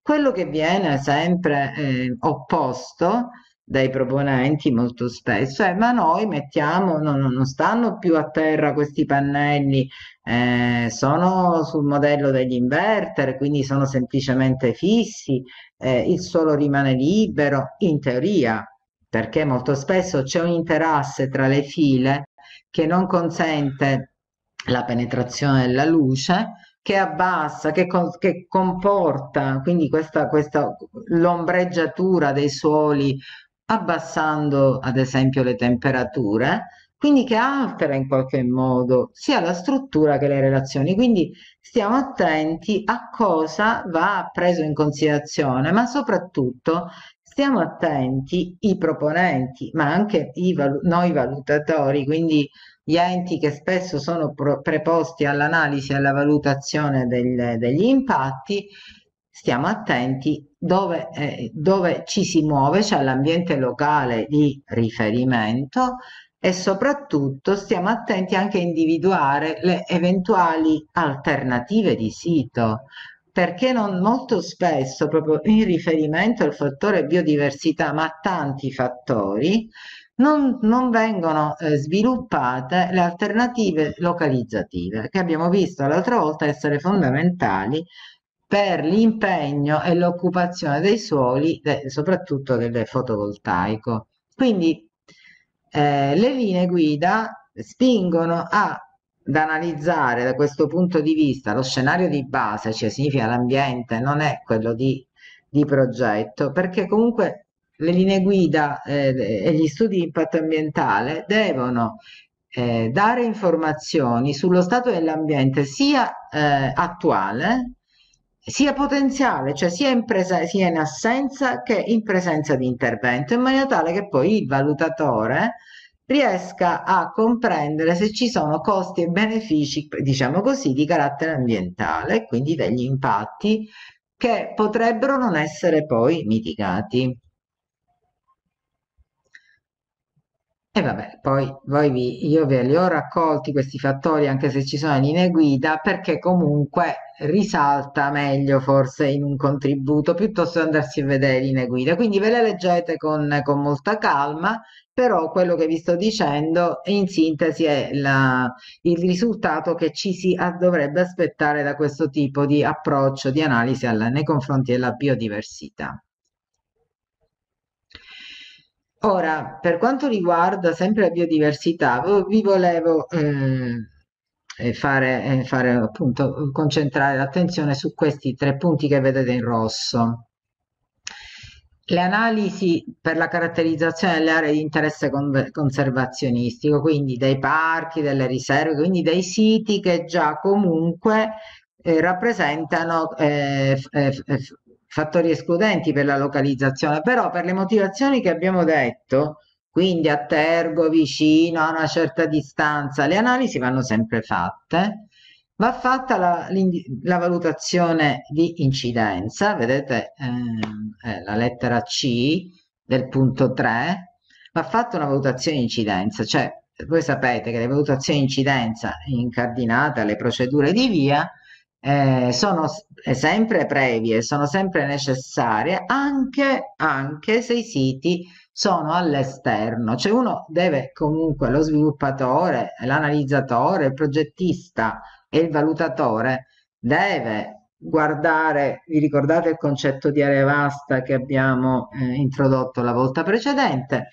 Speaker 2: Quello che viene sempre eh, opposto dai proponenti molto spesso, eh, ma noi mettiamo, non, non, stanno più a terra questi pannelli, eh, sono sul modello degli inverter, quindi sono semplicemente fissi, eh, il suolo rimane libero, in teoria, perché molto spesso c'è un interasse tra le file che non consente la penetrazione della luce, che abbassa, che, con, che comporta quindi questa, questa l'ombreggiatura dei suoli abbassando ad esempio le temperature, quindi che altera in qualche modo sia la struttura che le relazioni. Quindi stiamo attenti a cosa va preso in considerazione, ma soprattutto stiamo attenti i proponenti, ma anche valu noi valutatori, quindi gli enti che spesso sono preposti all'analisi e alla valutazione del, degli impatti, stiamo attenti dove, eh, dove ci si muove, cioè l'ambiente locale di riferimento e soprattutto stiamo attenti anche a individuare le eventuali alternative di sito perché non molto spesso, proprio in riferimento al fattore biodiversità, ma a tanti fattori, non, non vengono eh, sviluppate le alternative localizzative, che abbiamo visto l'altra volta essere fondamentali per l'impegno e l'occupazione dei suoli, soprattutto del fotovoltaico. Quindi eh, le linee guida spingono a, ad analizzare da questo punto di vista lo scenario di base, cioè significa l'ambiente, non è quello di, di progetto, perché comunque le linee guida eh, e gli studi di impatto ambientale devono eh, dare informazioni sullo stato dell'ambiente sia eh, attuale sia potenziale, cioè sia in, presa, sia in assenza che in presenza di intervento, in maniera tale che poi il valutatore riesca a comprendere se ci sono costi e benefici, diciamo così, di carattere ambientale, quindi degli impatti che potrebbero non essere poi mitigati. E vabbè, poi voi vi, io ve li ho raccolti questi fattori anche se ci sono linee guida perché comunque risalta meglio forse in un contributo piuttosto che andarsi a vedere linee guida. Quindi ve le leggete con, con molta calma, però quello che vi sto dicendo in sintesi è la, il risultato che ci si a, dovrebbe aspettare da questo tipo di approccio, di analisi alla, nei confronti della biodiversità. Ora, per quanto riguarda sempre la biodiversità, vi volevo mm, eh, fare, eh, fare appunto concentrare l'attenzione su questi tre punti che vedete in rosso. Le analisi per la caratterizzazione delle aree di interesse conservazionistico, quindi dei parchi, delle riserve, quindi dei siti che già comunque eh, rappresentano eh, eh fattori escludenti per la localizzazione, però per le motivazioni che abbiamo detto, quindi a Tergo, vicino, a una certa distanza, le analisi vanno sempre fatte, va fatta la, la valutazione di incidenza, vedete ehm, eh, la lettera C del punto 3, va fatta una valutazione di incidenza, cioè voi sapete che le valutazioni di incidenza incardinate alle procedure di via eh, sono sempre previe, sono sempre necessarie anche, anche se i siti sono all'esterno, cioè uno deve comunque lo sviluppatore, l'analizzatore, il progettista e il valutatore deve guardare, vi ricordate il concetto di area vasta che abbiamo eh, introdotto la volta precedente,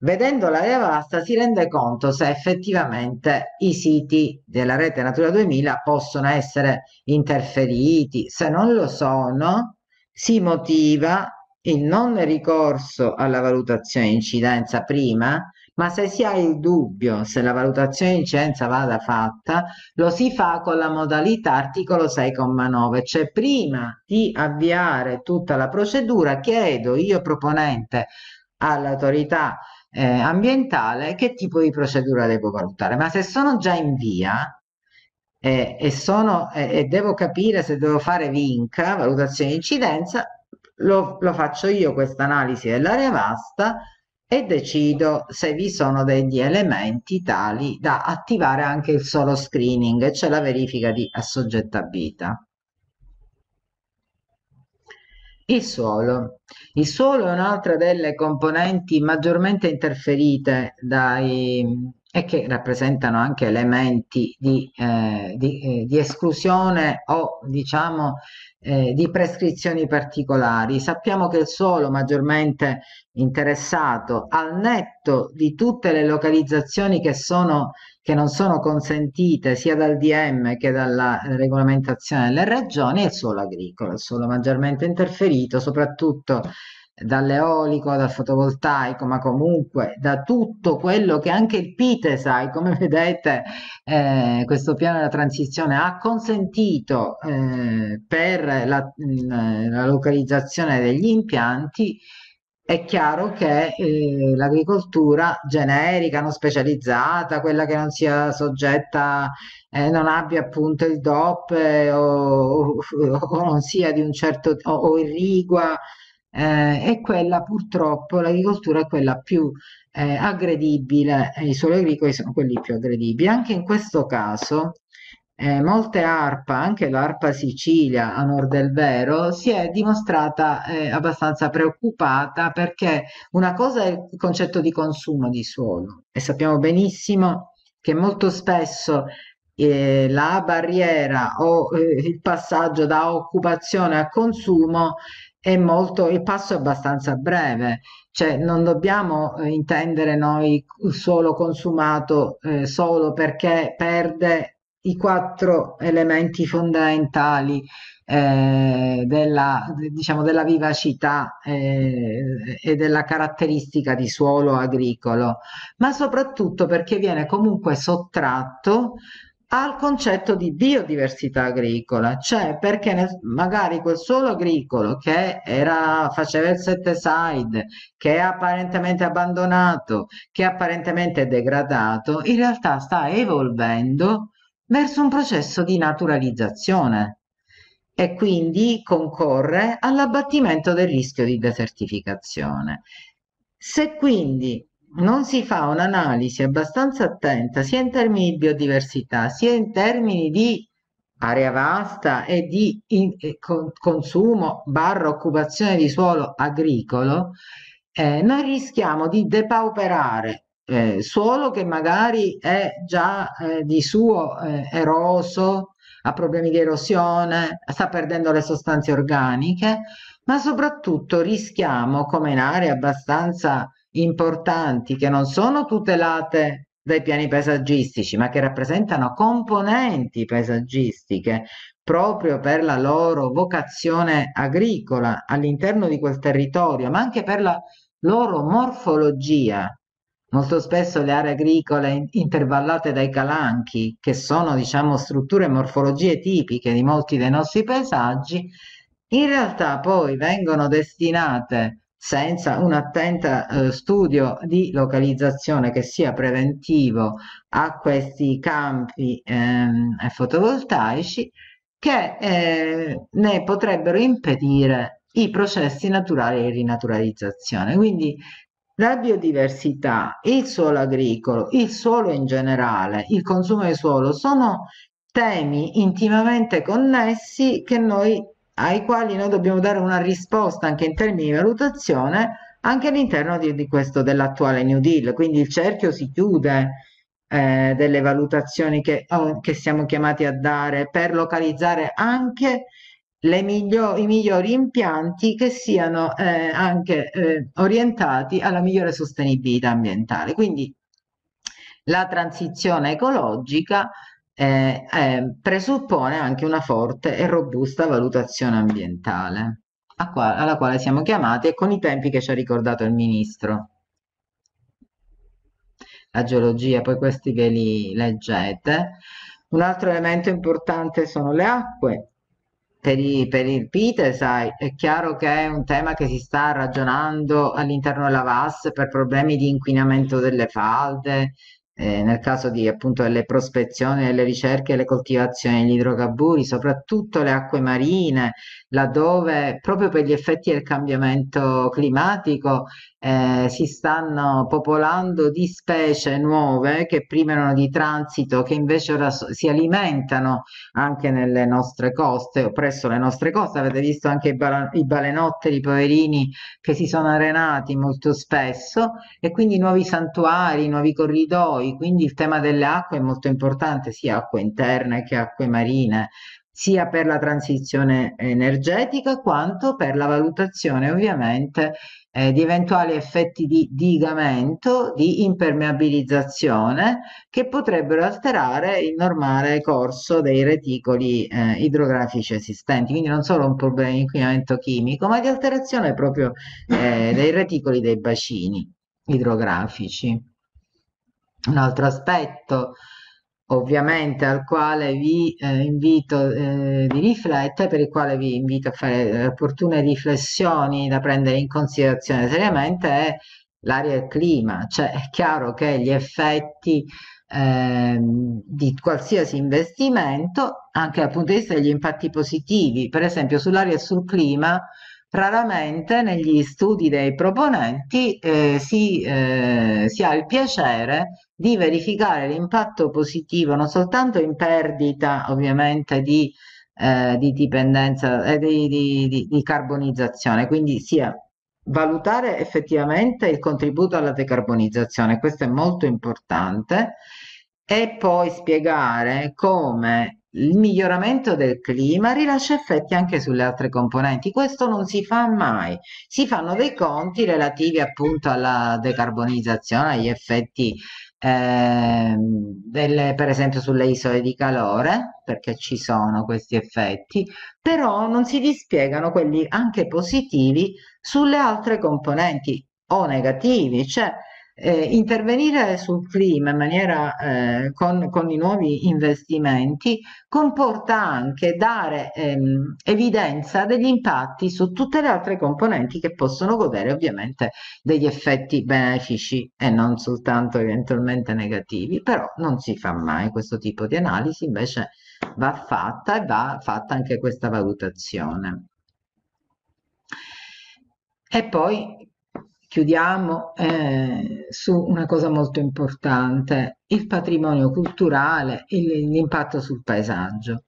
Speaker 2: Vedendo l'area vasta si rende conto se effettivamente i siti della rete Natura 2000 possono essere interferiti, se non lo sono si motiva il non ricorso alla valutazione incidenza prima, ma se si ha il dubbio se la valutazione incidenza vada fatta, lo si fa con la modalità articolo 6,9, cioè prima di avviare tutta la procedura chiedo io proponente all'autorità eh, ambientale, che tipo di procedura devo valutare. Ma se sono già in via eh, e, sono, eh, e, devo capire se devo fare VINC, valutazione di incidenza, lo, lo faccio io questa analisi dell'area vasta e decido se vi sono degli elementi tali da attivare anche il solo screening, cioè la verifica di assoggettabilità. Il suolo. Il suolo è un'altra delle componenti maggiormente interferite dai, e che rappresentano anche elementi di, eh, di, eh, di esclusione o diciamo eh, di prescrizioni particolari. Sappiamo che il suolo maggiormente interessato al netto di tutte le localizzazioni che sono che non sono consentite sia dal DM che dalla regolamentazione delle regioni è il suolo agricolo, il suolo maggiormente interferito, soprattutto dall'eolico, dal fotovoltaico, ma comunque da tutto quello che anche il Pite, sai, come (laughs) vedete, eh, questo piano della transizione ha consentito eh, per la, la, localizzazione degli impianti è chiaro che eh, l'agricoltura generica, non specializzata, quella che non sia soggetta, eh, non abbia appunto il DOP eh, o, o, non sia di un certo o, o irrigua, eh, è quella purtroppo, l'agricoltura è quella più eh, aggredibile, i suoli agricoli sono quelli più aggredibili. Anche in questo caso eh, molte ARPA, anche l'ARPA Sicilia a nord del vero, si è dimostrata eh, abbastanza preoccupata perché una cosa è il concetto di consumo di suolo e sappiamo benissimo che molto spesso eh, la barriera o eh, il passaggio da occupazione a consumo è molto, il passo è abbastanza breve cioè non dobbiamo eh, intendere noi il suolo consumato eh, solo perché perde i quattro elementi fondamentali eh, della, diciamo, della, vivacità eh, e della caratteristica di suolo agricolo, ma soprattutto perché viene comunque sottratto al concetto di biodiversità agricola, cioè perché nel, magari quel suolo agricolo che era, faceva il set aside, che è apparentemente abbandonato, che è apparentemente degradato, in realtà sta evolvendo verso un processo di naturalizzazione e quindi concorre all'abbattimento del rischio di desertificazione. Se quindi non si fa un'analisi abbastanza attenta sia in termini di biodiversità sia in termini di area vasta e di in, e con, consumo barra occupazione di suolo agricolo, eh, noi rischiamo di depauperare eh, suolo che magari è già eh, di suo eh, eroso, ha problemi di erosione, sta perdendo le sostanze organiche, ma soprattutto rischiamo, come in aree abbastanza importanti che non sono tutelate dai piani paesaggistici, ma che rappresentano componenti paesaggistiche proprio per la loro vocazione agricola all'interno di quel territorio, ma anche per la loro morfologia, Molto spesso le aree agricole intervallate dai calanchi, che sono diciamo strutture e morfologie tipiche di molti dei nostri paesaggi, in realtà poi vengono destinate senza un attento eh, studio di localizzazione che sia preventivo a questi campi eh, fotovoltaici che eh, ne potrebbero impedire i processi naturali di rinaturalizzazione. Quindi la biodiversità, il suolo agricolo, il suolo in generale, il consumo di suolo sono temi intimamente connessi noi, ai quali noi dobbiamo dare una risposta anche in termini di valutazione anche all'interno di, di questo dell'attuale New Deal. Quindi il cerchio si chiude eh, delle valutazioni che, oh, che siamo chiamati a dare per localizzare anche migli- i migliori impianti che siano eh, anche eh, orientati alla migliore sostenibilità ambientale. Quindi la transizione ecologica eh, eh, presuppone anche una forte e robusta valutazione ambientale, qua- alla quale siamo chiamati e con i tempi che ci ha ricordato il Ministro. La geologia, poi questi ve li leggete. Un altro elemento importante sono le acque, per, i, per il PITE, sai, è chiaro che è un tema che si sta ragionando all'interno della VAS per problemi di inquinamento delle falde, eh, nel caso di, appunto, delle prospezioni, delle ricerche e le coltivazioni degli idrocarburi, soprattutto le acque marine laddove proprio per gli effetti del cambiamento climatico eh, si stanno popolando di specie nuove che prima erano di transito, che invece ora si alimentano anche nelle nostre coste o presso le nostre coste. Avete visto anche i, bal- i balenotteri poverini che si sono arenati molto spesso e quindi nuovi santuari, nuovi corridoi, quindi il tema delle acque è molto importante, sia acque interne che acque marine sia per la transizione energetica quanto per la valutazione ovviamente eh, di eventuali effetti di digamento, di impermeabilizzazione che potrebbero alterare il normale corso dei reticoli eh, idrografici esistenti, quindi non solo un problema di inquinamento chimico, ma di alterazione proprio eh, dei reticoli dei bacini idrografici. Un altro aspetto ovviamente al quale vi eh, invito eh, di riflettere, per il quale vi invito a fare eh, opportune riflessioni da prendere in considerazione seriamente, è l'aria e il clima. Cioè è chiaro che gli effetti eh, di qualsiasi investimento, anche dal punto di vista degli impatti positivi, per esempio sull'aria e sul clima, Raramente negli studi dei proponenti eh, si, eh, si, ha il piacere di verificare l'impatto positivo non soltanto in perdita ovviamente di, eh, di dipendenza eh, di, di, di carbonizzazione, quindi sia valutare effettivamente il contributo alla decarbonizzazione, questo è molto importante, e poi spiegare come il miglioramento del clima rilascia effetti anche sulle altre componenti. Questo non si fa mai. Si fanno dei conti relativi appunto alla decarbonizzazione, agli effetti eh, delle, per esempio sulle isole di calore, perché ci sono questi effetti, però non si dispiegano quelli anche positivi sulle altre componenti o negativi, cioè eh, intervenire sul clima in maniera, eh, con, con, i nuovi investimenti comporta anche dare ehm, evidenza degli impatti su tutte le altre componenti che possono godere ovviamente degli effetti benefici e non soltanto eventualmente negativi, però non si fa mai questo tipo di analisi, invece va fatta e va fatta anche questa valutazione. E poi chiudiamo eh, su una cosa molto importante, il patrimonio culturale e l'impatto sul paesaggio.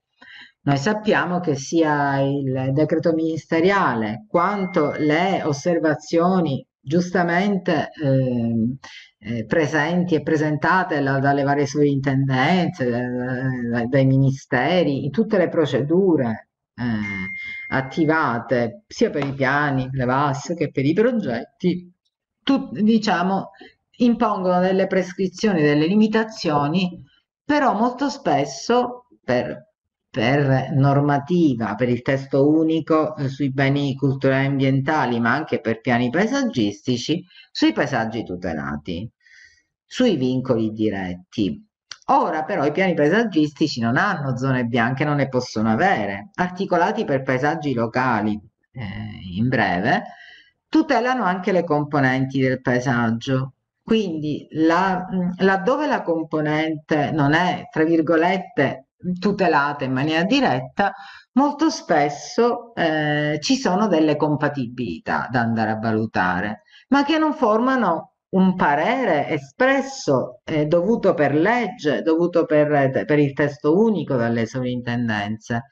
Speaker 2: Noi sappiamo che sia il decreto ministeriale quanto le osservazioni giustamente eh, eh, presenti e presentate la, dalle varie sovrintendenze, eh, dai ministeri, in tutte le procedure eh, attivate sia per i piani, le VAS che per i progetti, tu, diciamo, impongono delle prescrizioni, delle limitazioni, però molto spesso per per normativa, per il testo unico eh, sui beni culturali e ambientali, ma anche per piani paesaggistici, sui paesaggi tutelati, sui vincoli diretti. Ora però i piani paesaggistici non hanno zone bianche, non ne possono avere. Articolati per paesaggi locali, eh, in breve, tutelano anche le componenti del paesaggio. Quindi la, laddove la componente non è, tra virgolette, tutelata in maniera diretta, molto spesso eh, ci sono delle compatibilità da andare a valutare, ma che non formano un parere espresso, eh, dovuto per legge, dovuto per, per il testo unico dalle sovrintendenze.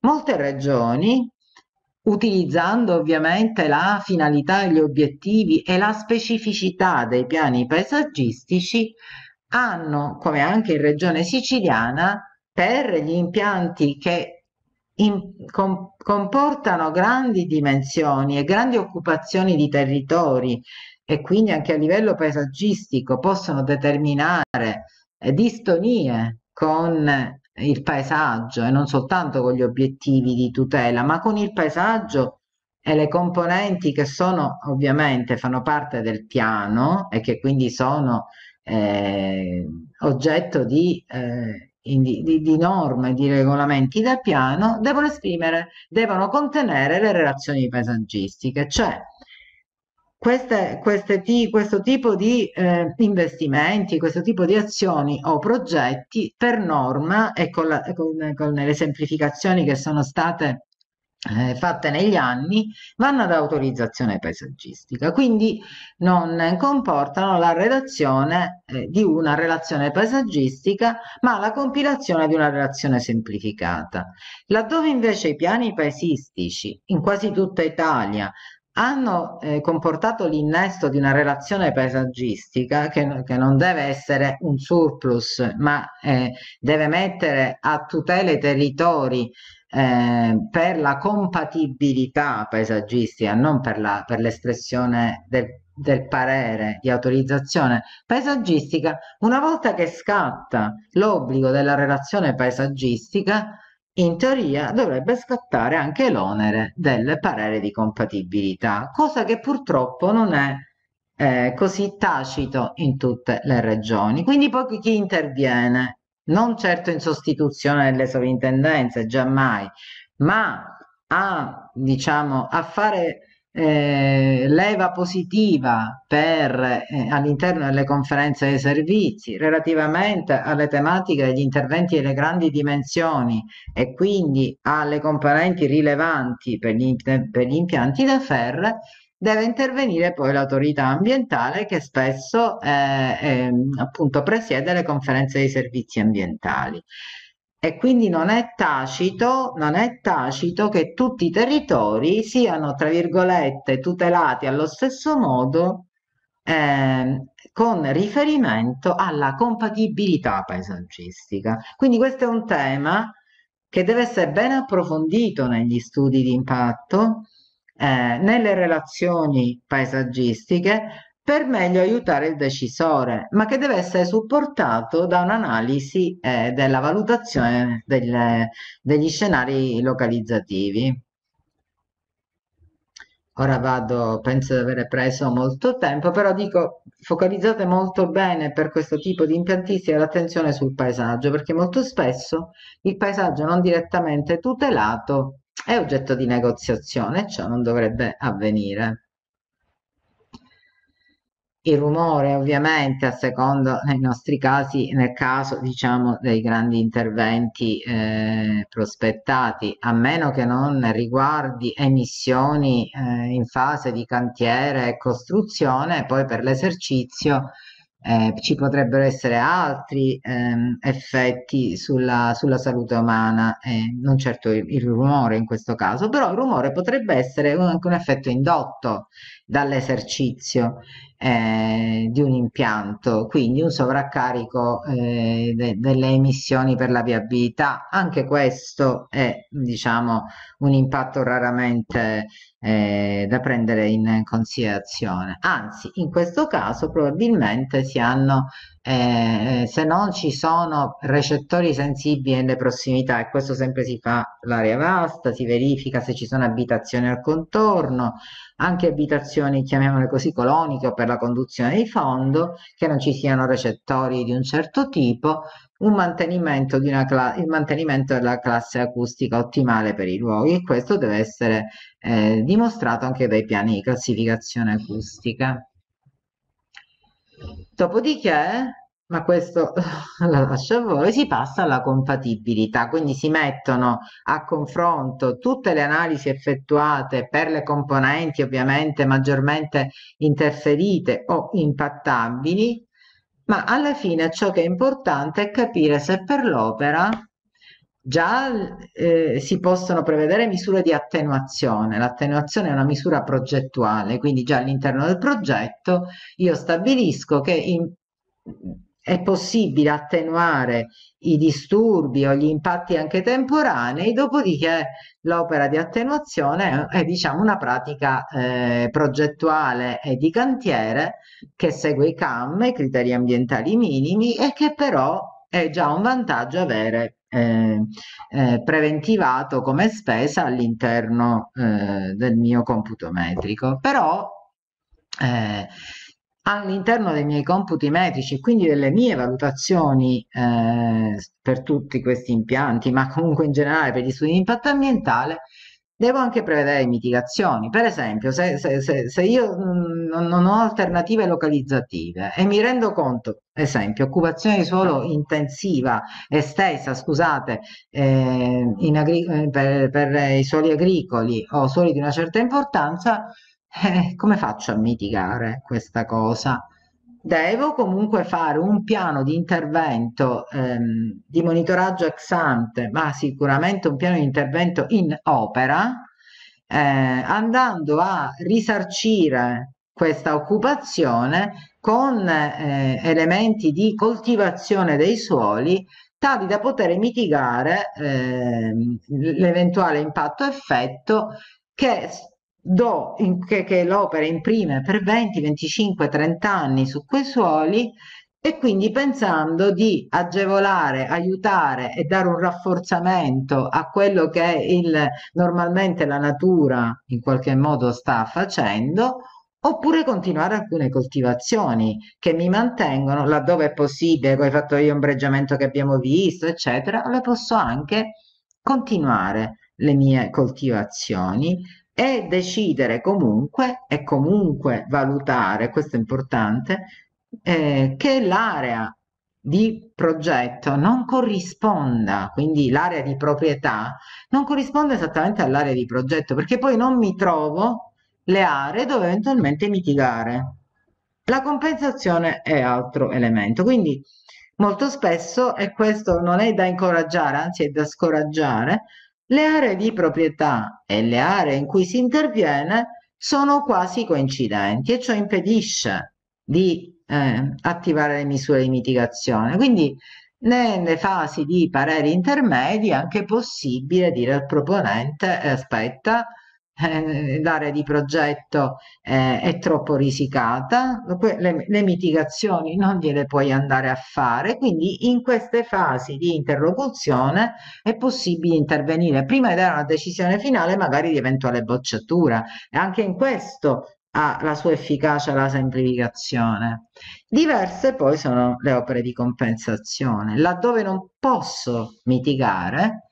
Speaker 2: Molte regioni, utilizzando ovviamente la finalità, gli obiettivi e la specificità dei piani paesaggistici, hanno, come anche in regione siciliana, per gli impianti che in, com, comportano grandi dimensioni e grandi occupazioni di territori, e quindi anche a livello paesaggistico possono determinare eh, distonie con il paesaggio e non soltanto con gli obiettivi di tutela, ma con il paesaggio e le componenti che sono ovviamente fanno parte del piano e che quindi sono eh, oggetto di, eh, di, di norme, di regolamenti del piano, devono esprimere, devono contenere le relazioni paesaggistiche, cioè queste, queste ti, questo tipo di eh, investimenti, questo tipo di azioni o progetti per norma e con, la, con, con le semplificazioni che sono state eh, fatte negli anni vanno ad autorizzazione paesaggistica, quindi non comportano la redazione eh, di una relazione paesaggistica, ma la compilazione di una relazione semplificata. Laddove invece i piani paesistici in quasi tutta Italia hanno eh, comportato l'innesto di una relazione paesaggistica che, che, non deve essere un surplus, ma eh, deve mettere a tutela i territori eh, per la compatibilità paesaggistica, non per, la, per l'espressione del, del parere di autorizzazione paesaggistica, una volta che scatta l'obbligo della relazione paesaggistica, in teoria dovrebbe scattare anche l'onere del parere di compatibilità, cosa che purtroppo non è eh, così tacito in tutte le regioni. Quindi poi chi interviene, non certo in sostituzione delle sovrintendenze, giammai, ma a, diciamo, a fare eh, leva positiva per, eh, all'interno delle conferenze dei servizi relativamente alle tematiche degli interventi delle grandi dimensioni e quindi alle componenti rilevanti per gli, per gli impianti da ferro deve intervenire poi l'autorità ambientale che spesso eh, eh, appunto presiede le conferenze dei servizi ambientali. E quindi non è, tacito, non è tacito che tutti i territori siano, tra virgolette, tutelati allo stesso modo eh, con riferimento alla compatibilità paesaggistica. Quindi questo è un tema che deve essere ben approfondito negli studi di impatto, eh, nelle relazioni paesaggistiche, per meglio aiutare il decisore, ma che deve essere supportato da un'analisi eh, della valutazione delle, degli scenari localizzativi. Ora vado, penso di aver preso molto tempo, però dico focalizzate molto bene per questo tipo di impiantistica l'attenzione sul paesaggio, perché molto spesso il paesaggio non direttamente tutelato è oggetto di negoziazione, ciò non dovrebbe avvenire il rumore ovviamente a secondo nei nostri casi, nel caso diciamo dei grandi interventi eh, prospettati, a meno che non riguardi emissioni eh, in fase di cantiere e costruzione, poi per l'esercizio eh, ci potrebbero essere altri ehm, effetti sulla, sulla, salute umana, eh, non certo il, il, rumore in questo caso, però il rumore potrebbe essere anche un, un effetto indotto dall'esercizio eh, di un impianto, quindi un sovraccarico eh, de delle emissioni per la viabilità. Anche questo è diciamo, un impatto raramente eh, da prendere in considerazione. Anzi, in questo caso probabilmente si hanno eh, eh, se non ci sono recettori sensibili nelle prossimità, e questo sempre si fa l'area vasta, si verifica se ci sono abitazioni al contorno, anche abitazioni, chiamiamole così, coloniche o per la conduzione di fondo, che non ci siano recettori di un certo tipo, un mantenimento di una cla- il mantenimento della classe acustica ottimale per i luoghi e questo deve essere eh, dimostrato anche dai piani di classificazione acustica. Dopodiché, ma questo (laughs) la lascio a voi, si passa alla compatibilità, quindi si mettono a confronto tutte le analisi effettuate per le componenti ovviamente maggiormente interferite o impattabili, ma alla fine ciò che è importante è capire se per l'opera già eh, si possono prevedere misure di attenuazione. L'attenuazione è una misura progettuale, quindi già all'interno del progetto io stabilisco che in, è possibile attenuare i disturbi o gli impatti anche temporanei, dopodiché l'opera di attenuazione è, è diciamo, una pratica eh, progettuale e di cantiere che segue i CAM, i criteri ambientali minimi, e che però è già un vantaggio avere eh, eh, preventivato come spesa all'interno eh, del mio computo metrico. Però eh, all'interno dei miei computi metrici e quindi delle mie valutazioni eh, per tutti questi impianti, ma comunque in generale per gli studi di impatto ambientale, devo anche prevedere mitigazioni. Per esempio, se, se, se, se io mm, non, non, ho alternative localizzative e mi rendo conto, esempio, occupazione di suolo intensiva, estesa, scusate, eh, agri- eh, per, per i suoli agricoli o suoli di una certa importanza, eh, come faccio a mitigare questa cosa? devo comunque fare un piano di intervento ehm, di monitoraggio ex ante, ma sicuramente un piano di intervento in opera, eh, andando a risarcire questa occupazione con eh, elementi di coltivazione dei suoli tali da poter mitigare eh, l'eventuale impatto effetto che do in, che, che l'opera imprime per 20, 25, 30 anni su quei suoli e quindi pensando di agevolare, aiutare e dare un rafforzamento a quello che il, normalmente la natura in qualche modo sta facendo, oppure continuare alcune coltivazioni che mi mantengono laddove è possibile, come hai fatto io ombreggiamento che abbiamo visto, eccetera, le posso anche continuare le mie coltivazioni e decidere comunque e comunque valutare, questo è importante, eh, che l'area di progetto non corrisponda, quindi l'area di proprietà non corrisponde esattamente all'area di progetto, perché poi non mi trovo le aree dove eventualmente mitigare. La compensazione è altro elemento, quindi molto spesso, e questo non è da incoraggiare, anzi è da scoraggiare, le aree di proprietà e le aree in cui si interviene sono quasi coincidenti e ciò impedisce di eh, attivare le misure di mitigazione. Quindi nelle fasi di pareri intermedi è anche possibile dire al proponente eh, aspetta, eh, l'area di progetto eh, è troppo risicata, le, le, mitigazioni non gliele puoi andare a fare, quindi in queste fasi di interlocuzione è possibile intervenire prima di dare una decisione finale magari di eventuale bocciatura e anche in questo ha la sua efficacia la semplificazione. Diverse poi sono le opere di compensazione, laddove non posso mitigare,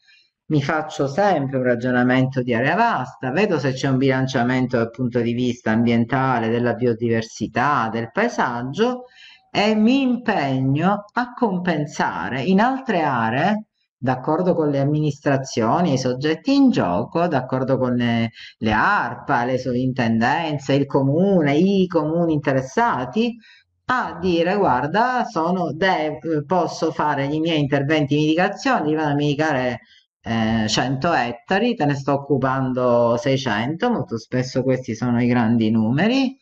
Speaker 2: mi faccio sempre un ragionamento di area vasta, vedo se c'è un bilanciamento dal punto di vista ambientale, della biodiversità, del paesaggio e mi impegno a compensare in altre aree d'accordo con le amministrazioni, i soggetti in gioco, d'accordo con le, le ARPA, le sovrintendenze, il comune, i comuni interessati, a dire guarda, sono, de, posso fare i miei interventi di mitigazione, li vado a mitigare eh, 100 ettari, te ne sto occupando 600, molto spesso questi sono i grandi numeri,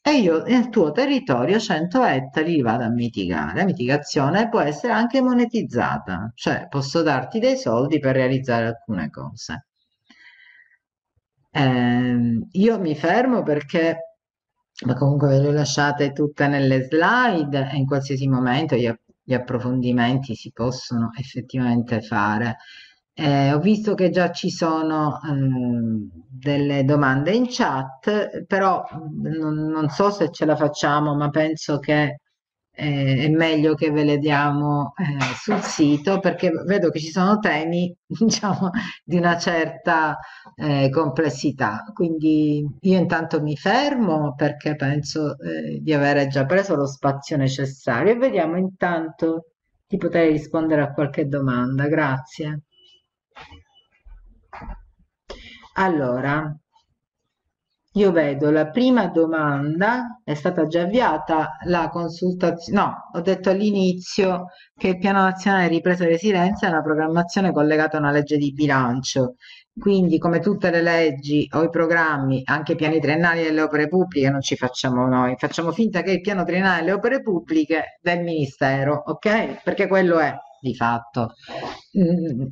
Speaker 2: e io nel tuo territorio 100 ettari li vado a mitigare. La mitigazione può essere anche monetizzata, cioè posso darti dei soldi per realizzare alcune cose. Eh, io mi fermo perché ma comunque ve le ho lasciate tutte nelle slide e in qualsiasi momento gli, gli approfondimenti si possono effettivamente fare. Eh, ho visto che già ci sono ehm, delle domande in chat, però non, non, so se ce la facciamo, ma penso che eh, è meglio che ve le diamo eh, sul sito perché vedo che ci sono temi (laughs) diciamo, di una certa eh, complessità. Quindi io intanto mi fermo perché penso eh, di avere già preso lo spazio necessario e vediamo intanto di poter rispondere a qualche domanda. Grazie. Allora, io vedo la prima domanda, è stata già avviata la consultazione, no, ho detto all'inizio che il Piano Nazionale di Ripresa e Resilienza è una programmazione collegata a una legge di bilancio, quindi come tutte le leggi o i programmi, anche i piani triennali delle opere pubbliche non ci facciamo noi, facciamo finta che il piano triennale delle opere pubbliche del Ministero, ok? Perché quello è di fatto. Mm,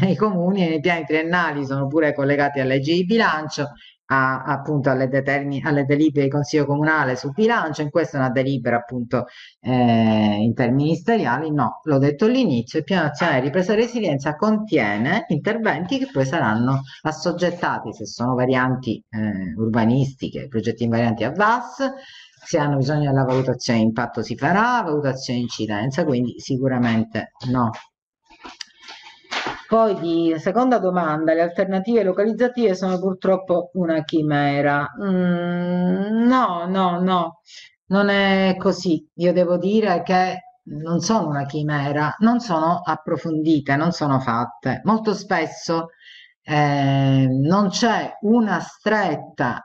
Speaker 2: nei comuni nei piani triennali sono pure collegati alle leggi di bilancio, a, appunto alle, determin- alle delibere di Consiglio Comunale sul bilancio, in questa è una delibera appunto eh, interministeriale, no, l'ho detto all'inizio, il Piano Nazionale di Ripresa e Resilienza contiene interventi che poi saranno assoggettati, se sono varianti eh, urbanistiche, progetti in varianti a VAS, se hanno bisogno della valutazione di impatto si farà, valutazione di incidenza, quindi sicuramente no. Poi di seconda domanda, le alternative localizzative sono purtroppo una chimera. Mm, no, no, no, non è così. Io devo dire che non sono una chimera, non sono approfondite, non sono fatte. Molto spesso eh, non c'è una stretta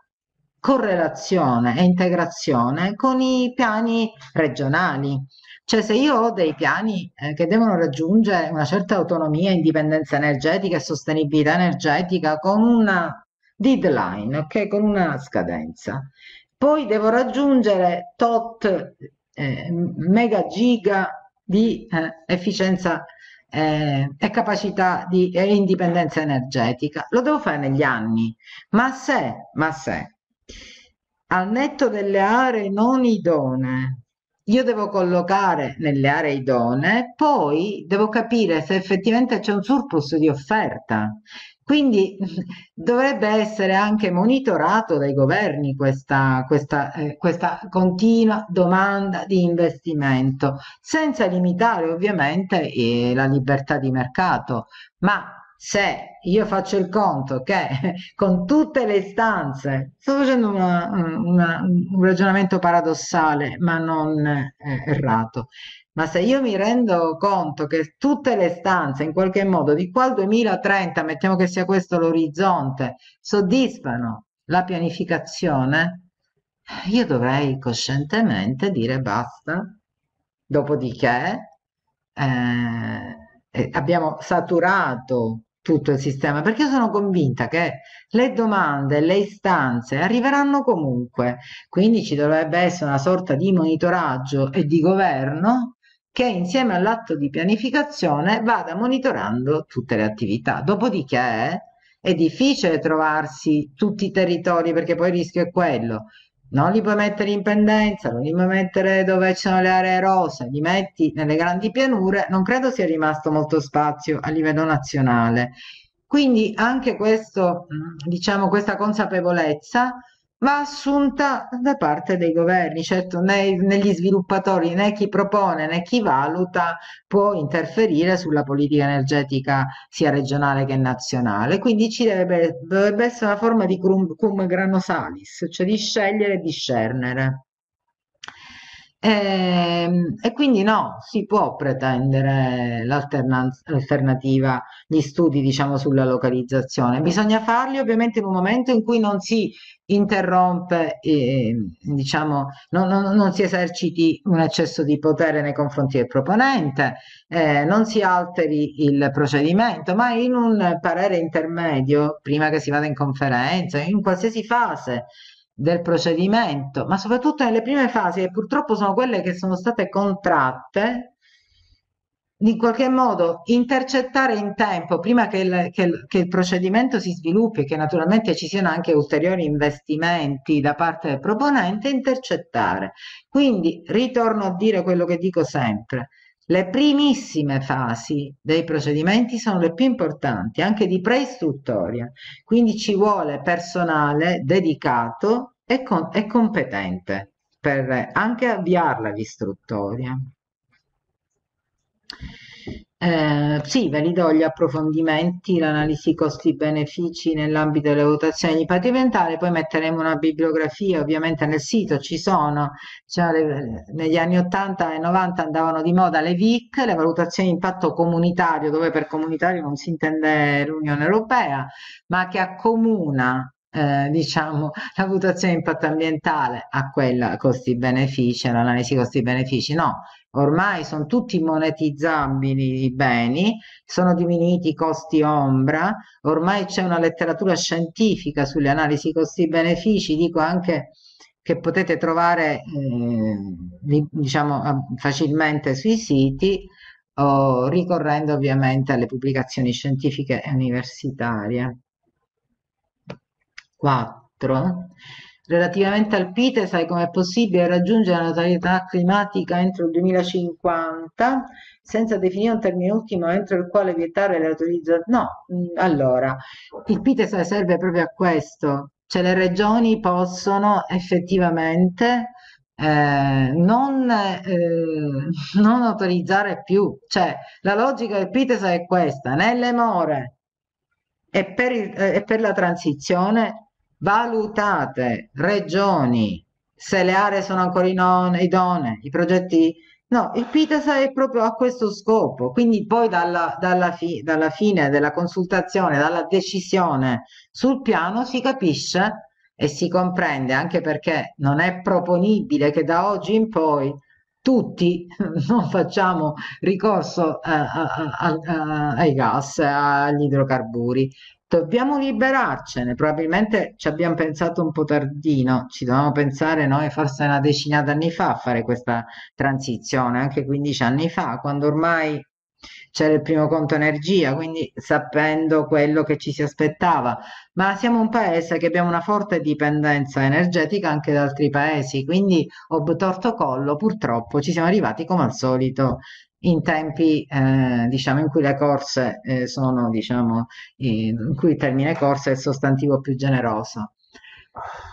Speaker 2: correlazione e integrazione con i piani regionali. Cioè se io ho dei piani eh, che devono raggiungere una certa autonomia, indipendenza energetica e sostenibilità energetica con una deadline, okay? con una scadenza, poi devo raggiungere tot eh, mega giga di eh, efficienza eh, e capacità di e indipendenza energetica. Lo devo fare negli anni, ma se, ma se al netto delle aree non idonee, io devo collocare nelle aree idonee, poi devo capire se effettivamente c'è un surplus di offerta. Quindi (laughs) dovrebbe essere anche monitorato dai governi questa, questa, eh, questa continua domanda di investimento, senza limitare ovviamente eh, la libertà di mercato, ma se io faccio il conto che (laughs) con tutte le istanze, sto facendo una, una, un ragionamento paradossale ma non eh, errato, ma se io mi rendo conto che tutte le stanze in qualche modo di qua al 2030, mettiamo che sia questo l'orizzonte, soddisfano la pianificazione, io dovrei coscientemente dire basta, dopodiché eh, abbiamo saturato tutto il sistema, perché sono convinta che le domande, le istanze arriveranno comunque, quindi ci dovrebbe essere una sorta di monitoraggio e di governo che insieme all'atto di pianificazione vada monitorando tutte le attività. Dopodiché è difficile trovarsi tutti i territori perché poi il rischio è quello non li puoi mettere in pendenza, non li puoi mettere dove ci sono le aree rose, li metti nelle grandi pianure, non credo sia rimasto molto spazio a livello nazionale. Quindi anche questo, mm, diciamo, questa consapevolezza ma assunta da parte dei governi. Certo, né, né sviluppatori, né chi propone, né chi valuta può interferire sulla politica energetica sia regionale che nazionale. Quindi ci deve, dovrebbe essere una forma di cum, cum grano salis, cioè di scegliere e discernere. Ehm, e, quindi no, si può pretendere l'alternativa, gli studi diciamo sulla localizzazione. Bisogna farli ovviamente in un momento in cui non si interrompe, eh, diciamo, non, non, non, si eserciti un eccesso di potere nei confronti del proponente, eh, non si alteri il procedimento, ma in un parere intermedio, prima che si vada in conferenza, in qualsiasi fase del procedimento, ma soprattutto nelle prime fasi, che purtroppo sono quelle che sono state contratte, in qualche modo intercettare in tempo, prima che il, che che il procedimento si sviluppi, che naturalmente ci siano anche ulteriori investimenti da parte del proponente, intercettare. Quindi ritorno a dire quello che dico sempre, le primissime fasi dei procedimenti sono le più importanti, anche di preistruttoria, quindi ci vuole personale dedicato e, con, e competente per anche avviarla la l'istruttoria. Eh, sì, do gli approfondimenti, l'analisi costi-benefici nell'ambito delle valutazioni di impatto ambientale, poi metteremo una bibliografia, ovviamente nel sito ci sono, cioè, negli anni 80 e 90 andavano di moda le VIC, le valutazioni di impatto comunitario, dove per comunitario non si intende l'Unione Europea, ma che accomuna eh, diciamo, (laughs) la valutazione di impatto ambientale a quella costi-benefici, all'analisi costi-benefici, no, ormai sono tutti monetizzabili i beni, sono diminuiti i costi ombra, ormai c'è una letteratura scientifica sulle analisi costi-benefici, dico anche che potete trovare eh, diciamo, eh, facilmente sui siti o ricorrendo ovviamente alle pubblicazioni scientifiche e universitarie. 4. Relativamente al Pite, sai com'è possibile raggiungere la neutralità climatica entro il 2050 senza definire un termine ultimo entro il quale vietare le autorizzazioni? No, mm, allora, il Pite serve proprio a questo, cioè le regioni possono effettivamente eh, non, eh, non, autorizzare più. Cioè, la logica del PITESA è questa, nelle more e per, il, eh, e per la transizione valutate regioni se le aree sono ancora idonee, i progetti... No, il PITESA è proprio a questo scopo, quindi poi dalla, dalla, fi, dalla fine della consultazione, dalla decisione sul piano si capisce e si comprende anche perché non è proponibile che da oggi in poi tutti (laughs) non facciamo ricorso eh, a, a, a, ai gas, agli idrocarburi, Dobbiamo liberarcene, probabilmente ci abbiamo pensato un po' tardino, ci dovevamo pensare noi forse una decina d'anni fa a fare questa transizione, anche 15 anni fa, quando ormai c'era il primo conto energia, quindi sapendo quello che ci si aspettava, ma siamo un paese che abbiamo una forte dipendenza energetica anche da altri paesi, quindi ob torto collo purtroppo ci siamo arrivati come al solito in tempi eh, diciamo, in cui le corse eh, sono, diciamo, in cui il termine corse è il sostantivo più generoso.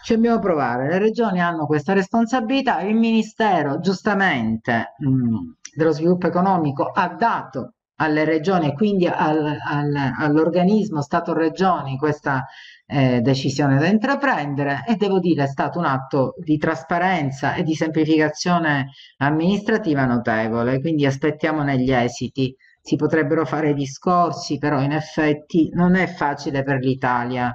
Speaker 2: Ci dobbiamo provare, le regioni hanno questa responsabilità, il Ministero giustamente mh, mm, dello sviluppo economico ha dato alle regioni e quindi al, al, all'organismo Stato-Regioni questa eh, decisione da intraprendere e devo dire è stato un atto di trasparenza e di semplificazione amministrativa notevole, quindi aspettiamo negli esiti. Si potrebbero fare discorsi, però in effetti non è facile per l'Italia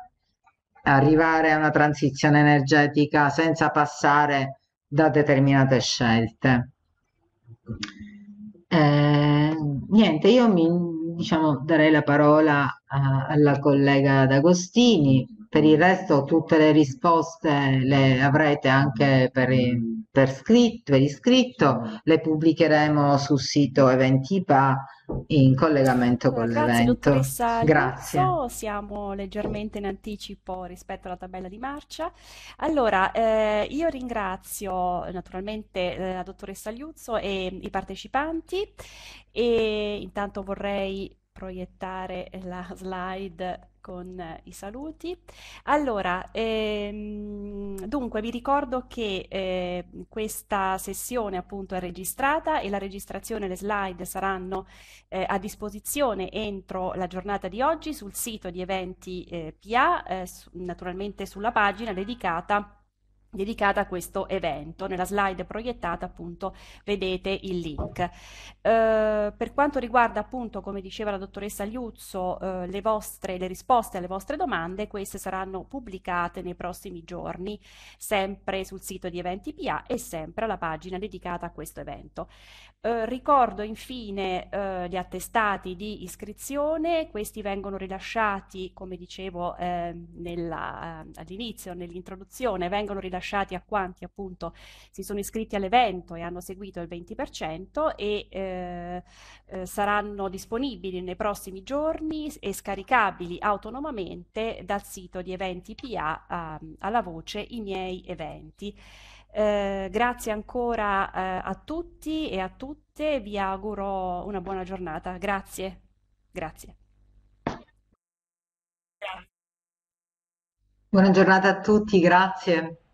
Speaker 2: arrivare a una transizione energetica senza passare da determinate scelte. Eh, niente, io mi, diciamo, darei la parola a, alla collega D'Agostini per il resto tutte le risposte le avrete anche per, per scritto, per iscritto, le pubblicheremo sul sito Eventipa in collegamento con grazie, l'evento. Dottoressa grazie. Luzzo,
Speaker 1: siamo leggermente in anticipo rispetto alla tabella di marcia. Allora, eh, io ringrazio naturalmente eh, la dottoressa Liuzzo e i partecipanti e intanto vorrei proiettare la slide con eh, i saluti. Allora, ehm, dunque vi ricordo che eh, questa sessione appunto è registrata e la registrazione e le slide saranno eh, a disposizione entro la giornata di oggi sul sito di eventi eh, PA, eh, su, naturalmente sulla pagina dedicata dedicata a questo evento. Nella slide proiettata appunto vedete il link. Eh, per quanto riguarda appunto, come diceva la dottoressa Liuzzo, eh, le, vostre, le risposte alle vostre domande, queste saranno pubblicate nei prossimi giorni, sempre sul sito di Eventi PA e sempre alla pagina dedicata a questo evento. Eh, ricordo infine eh, gli attestati di iscrizione, questi vengono rilasciati, come dicevo ehm, all'inizio, nell'introduzione, vengono rilasciati rilasciati a quanti appunto si sono iscritti all'evento e hanno seguito il 20% e eh, eh, saranno disponibili nei prossimi giorni e scaricabili autonomamente dal sito di eventi PA a, alla voce i miei eventi. Eh, grazie ancora eh, a tutti e a tutte, vi auguro una buona giornata. Grazie. Grazie.
Speaker 2: Buona giornata a tutti, grazie.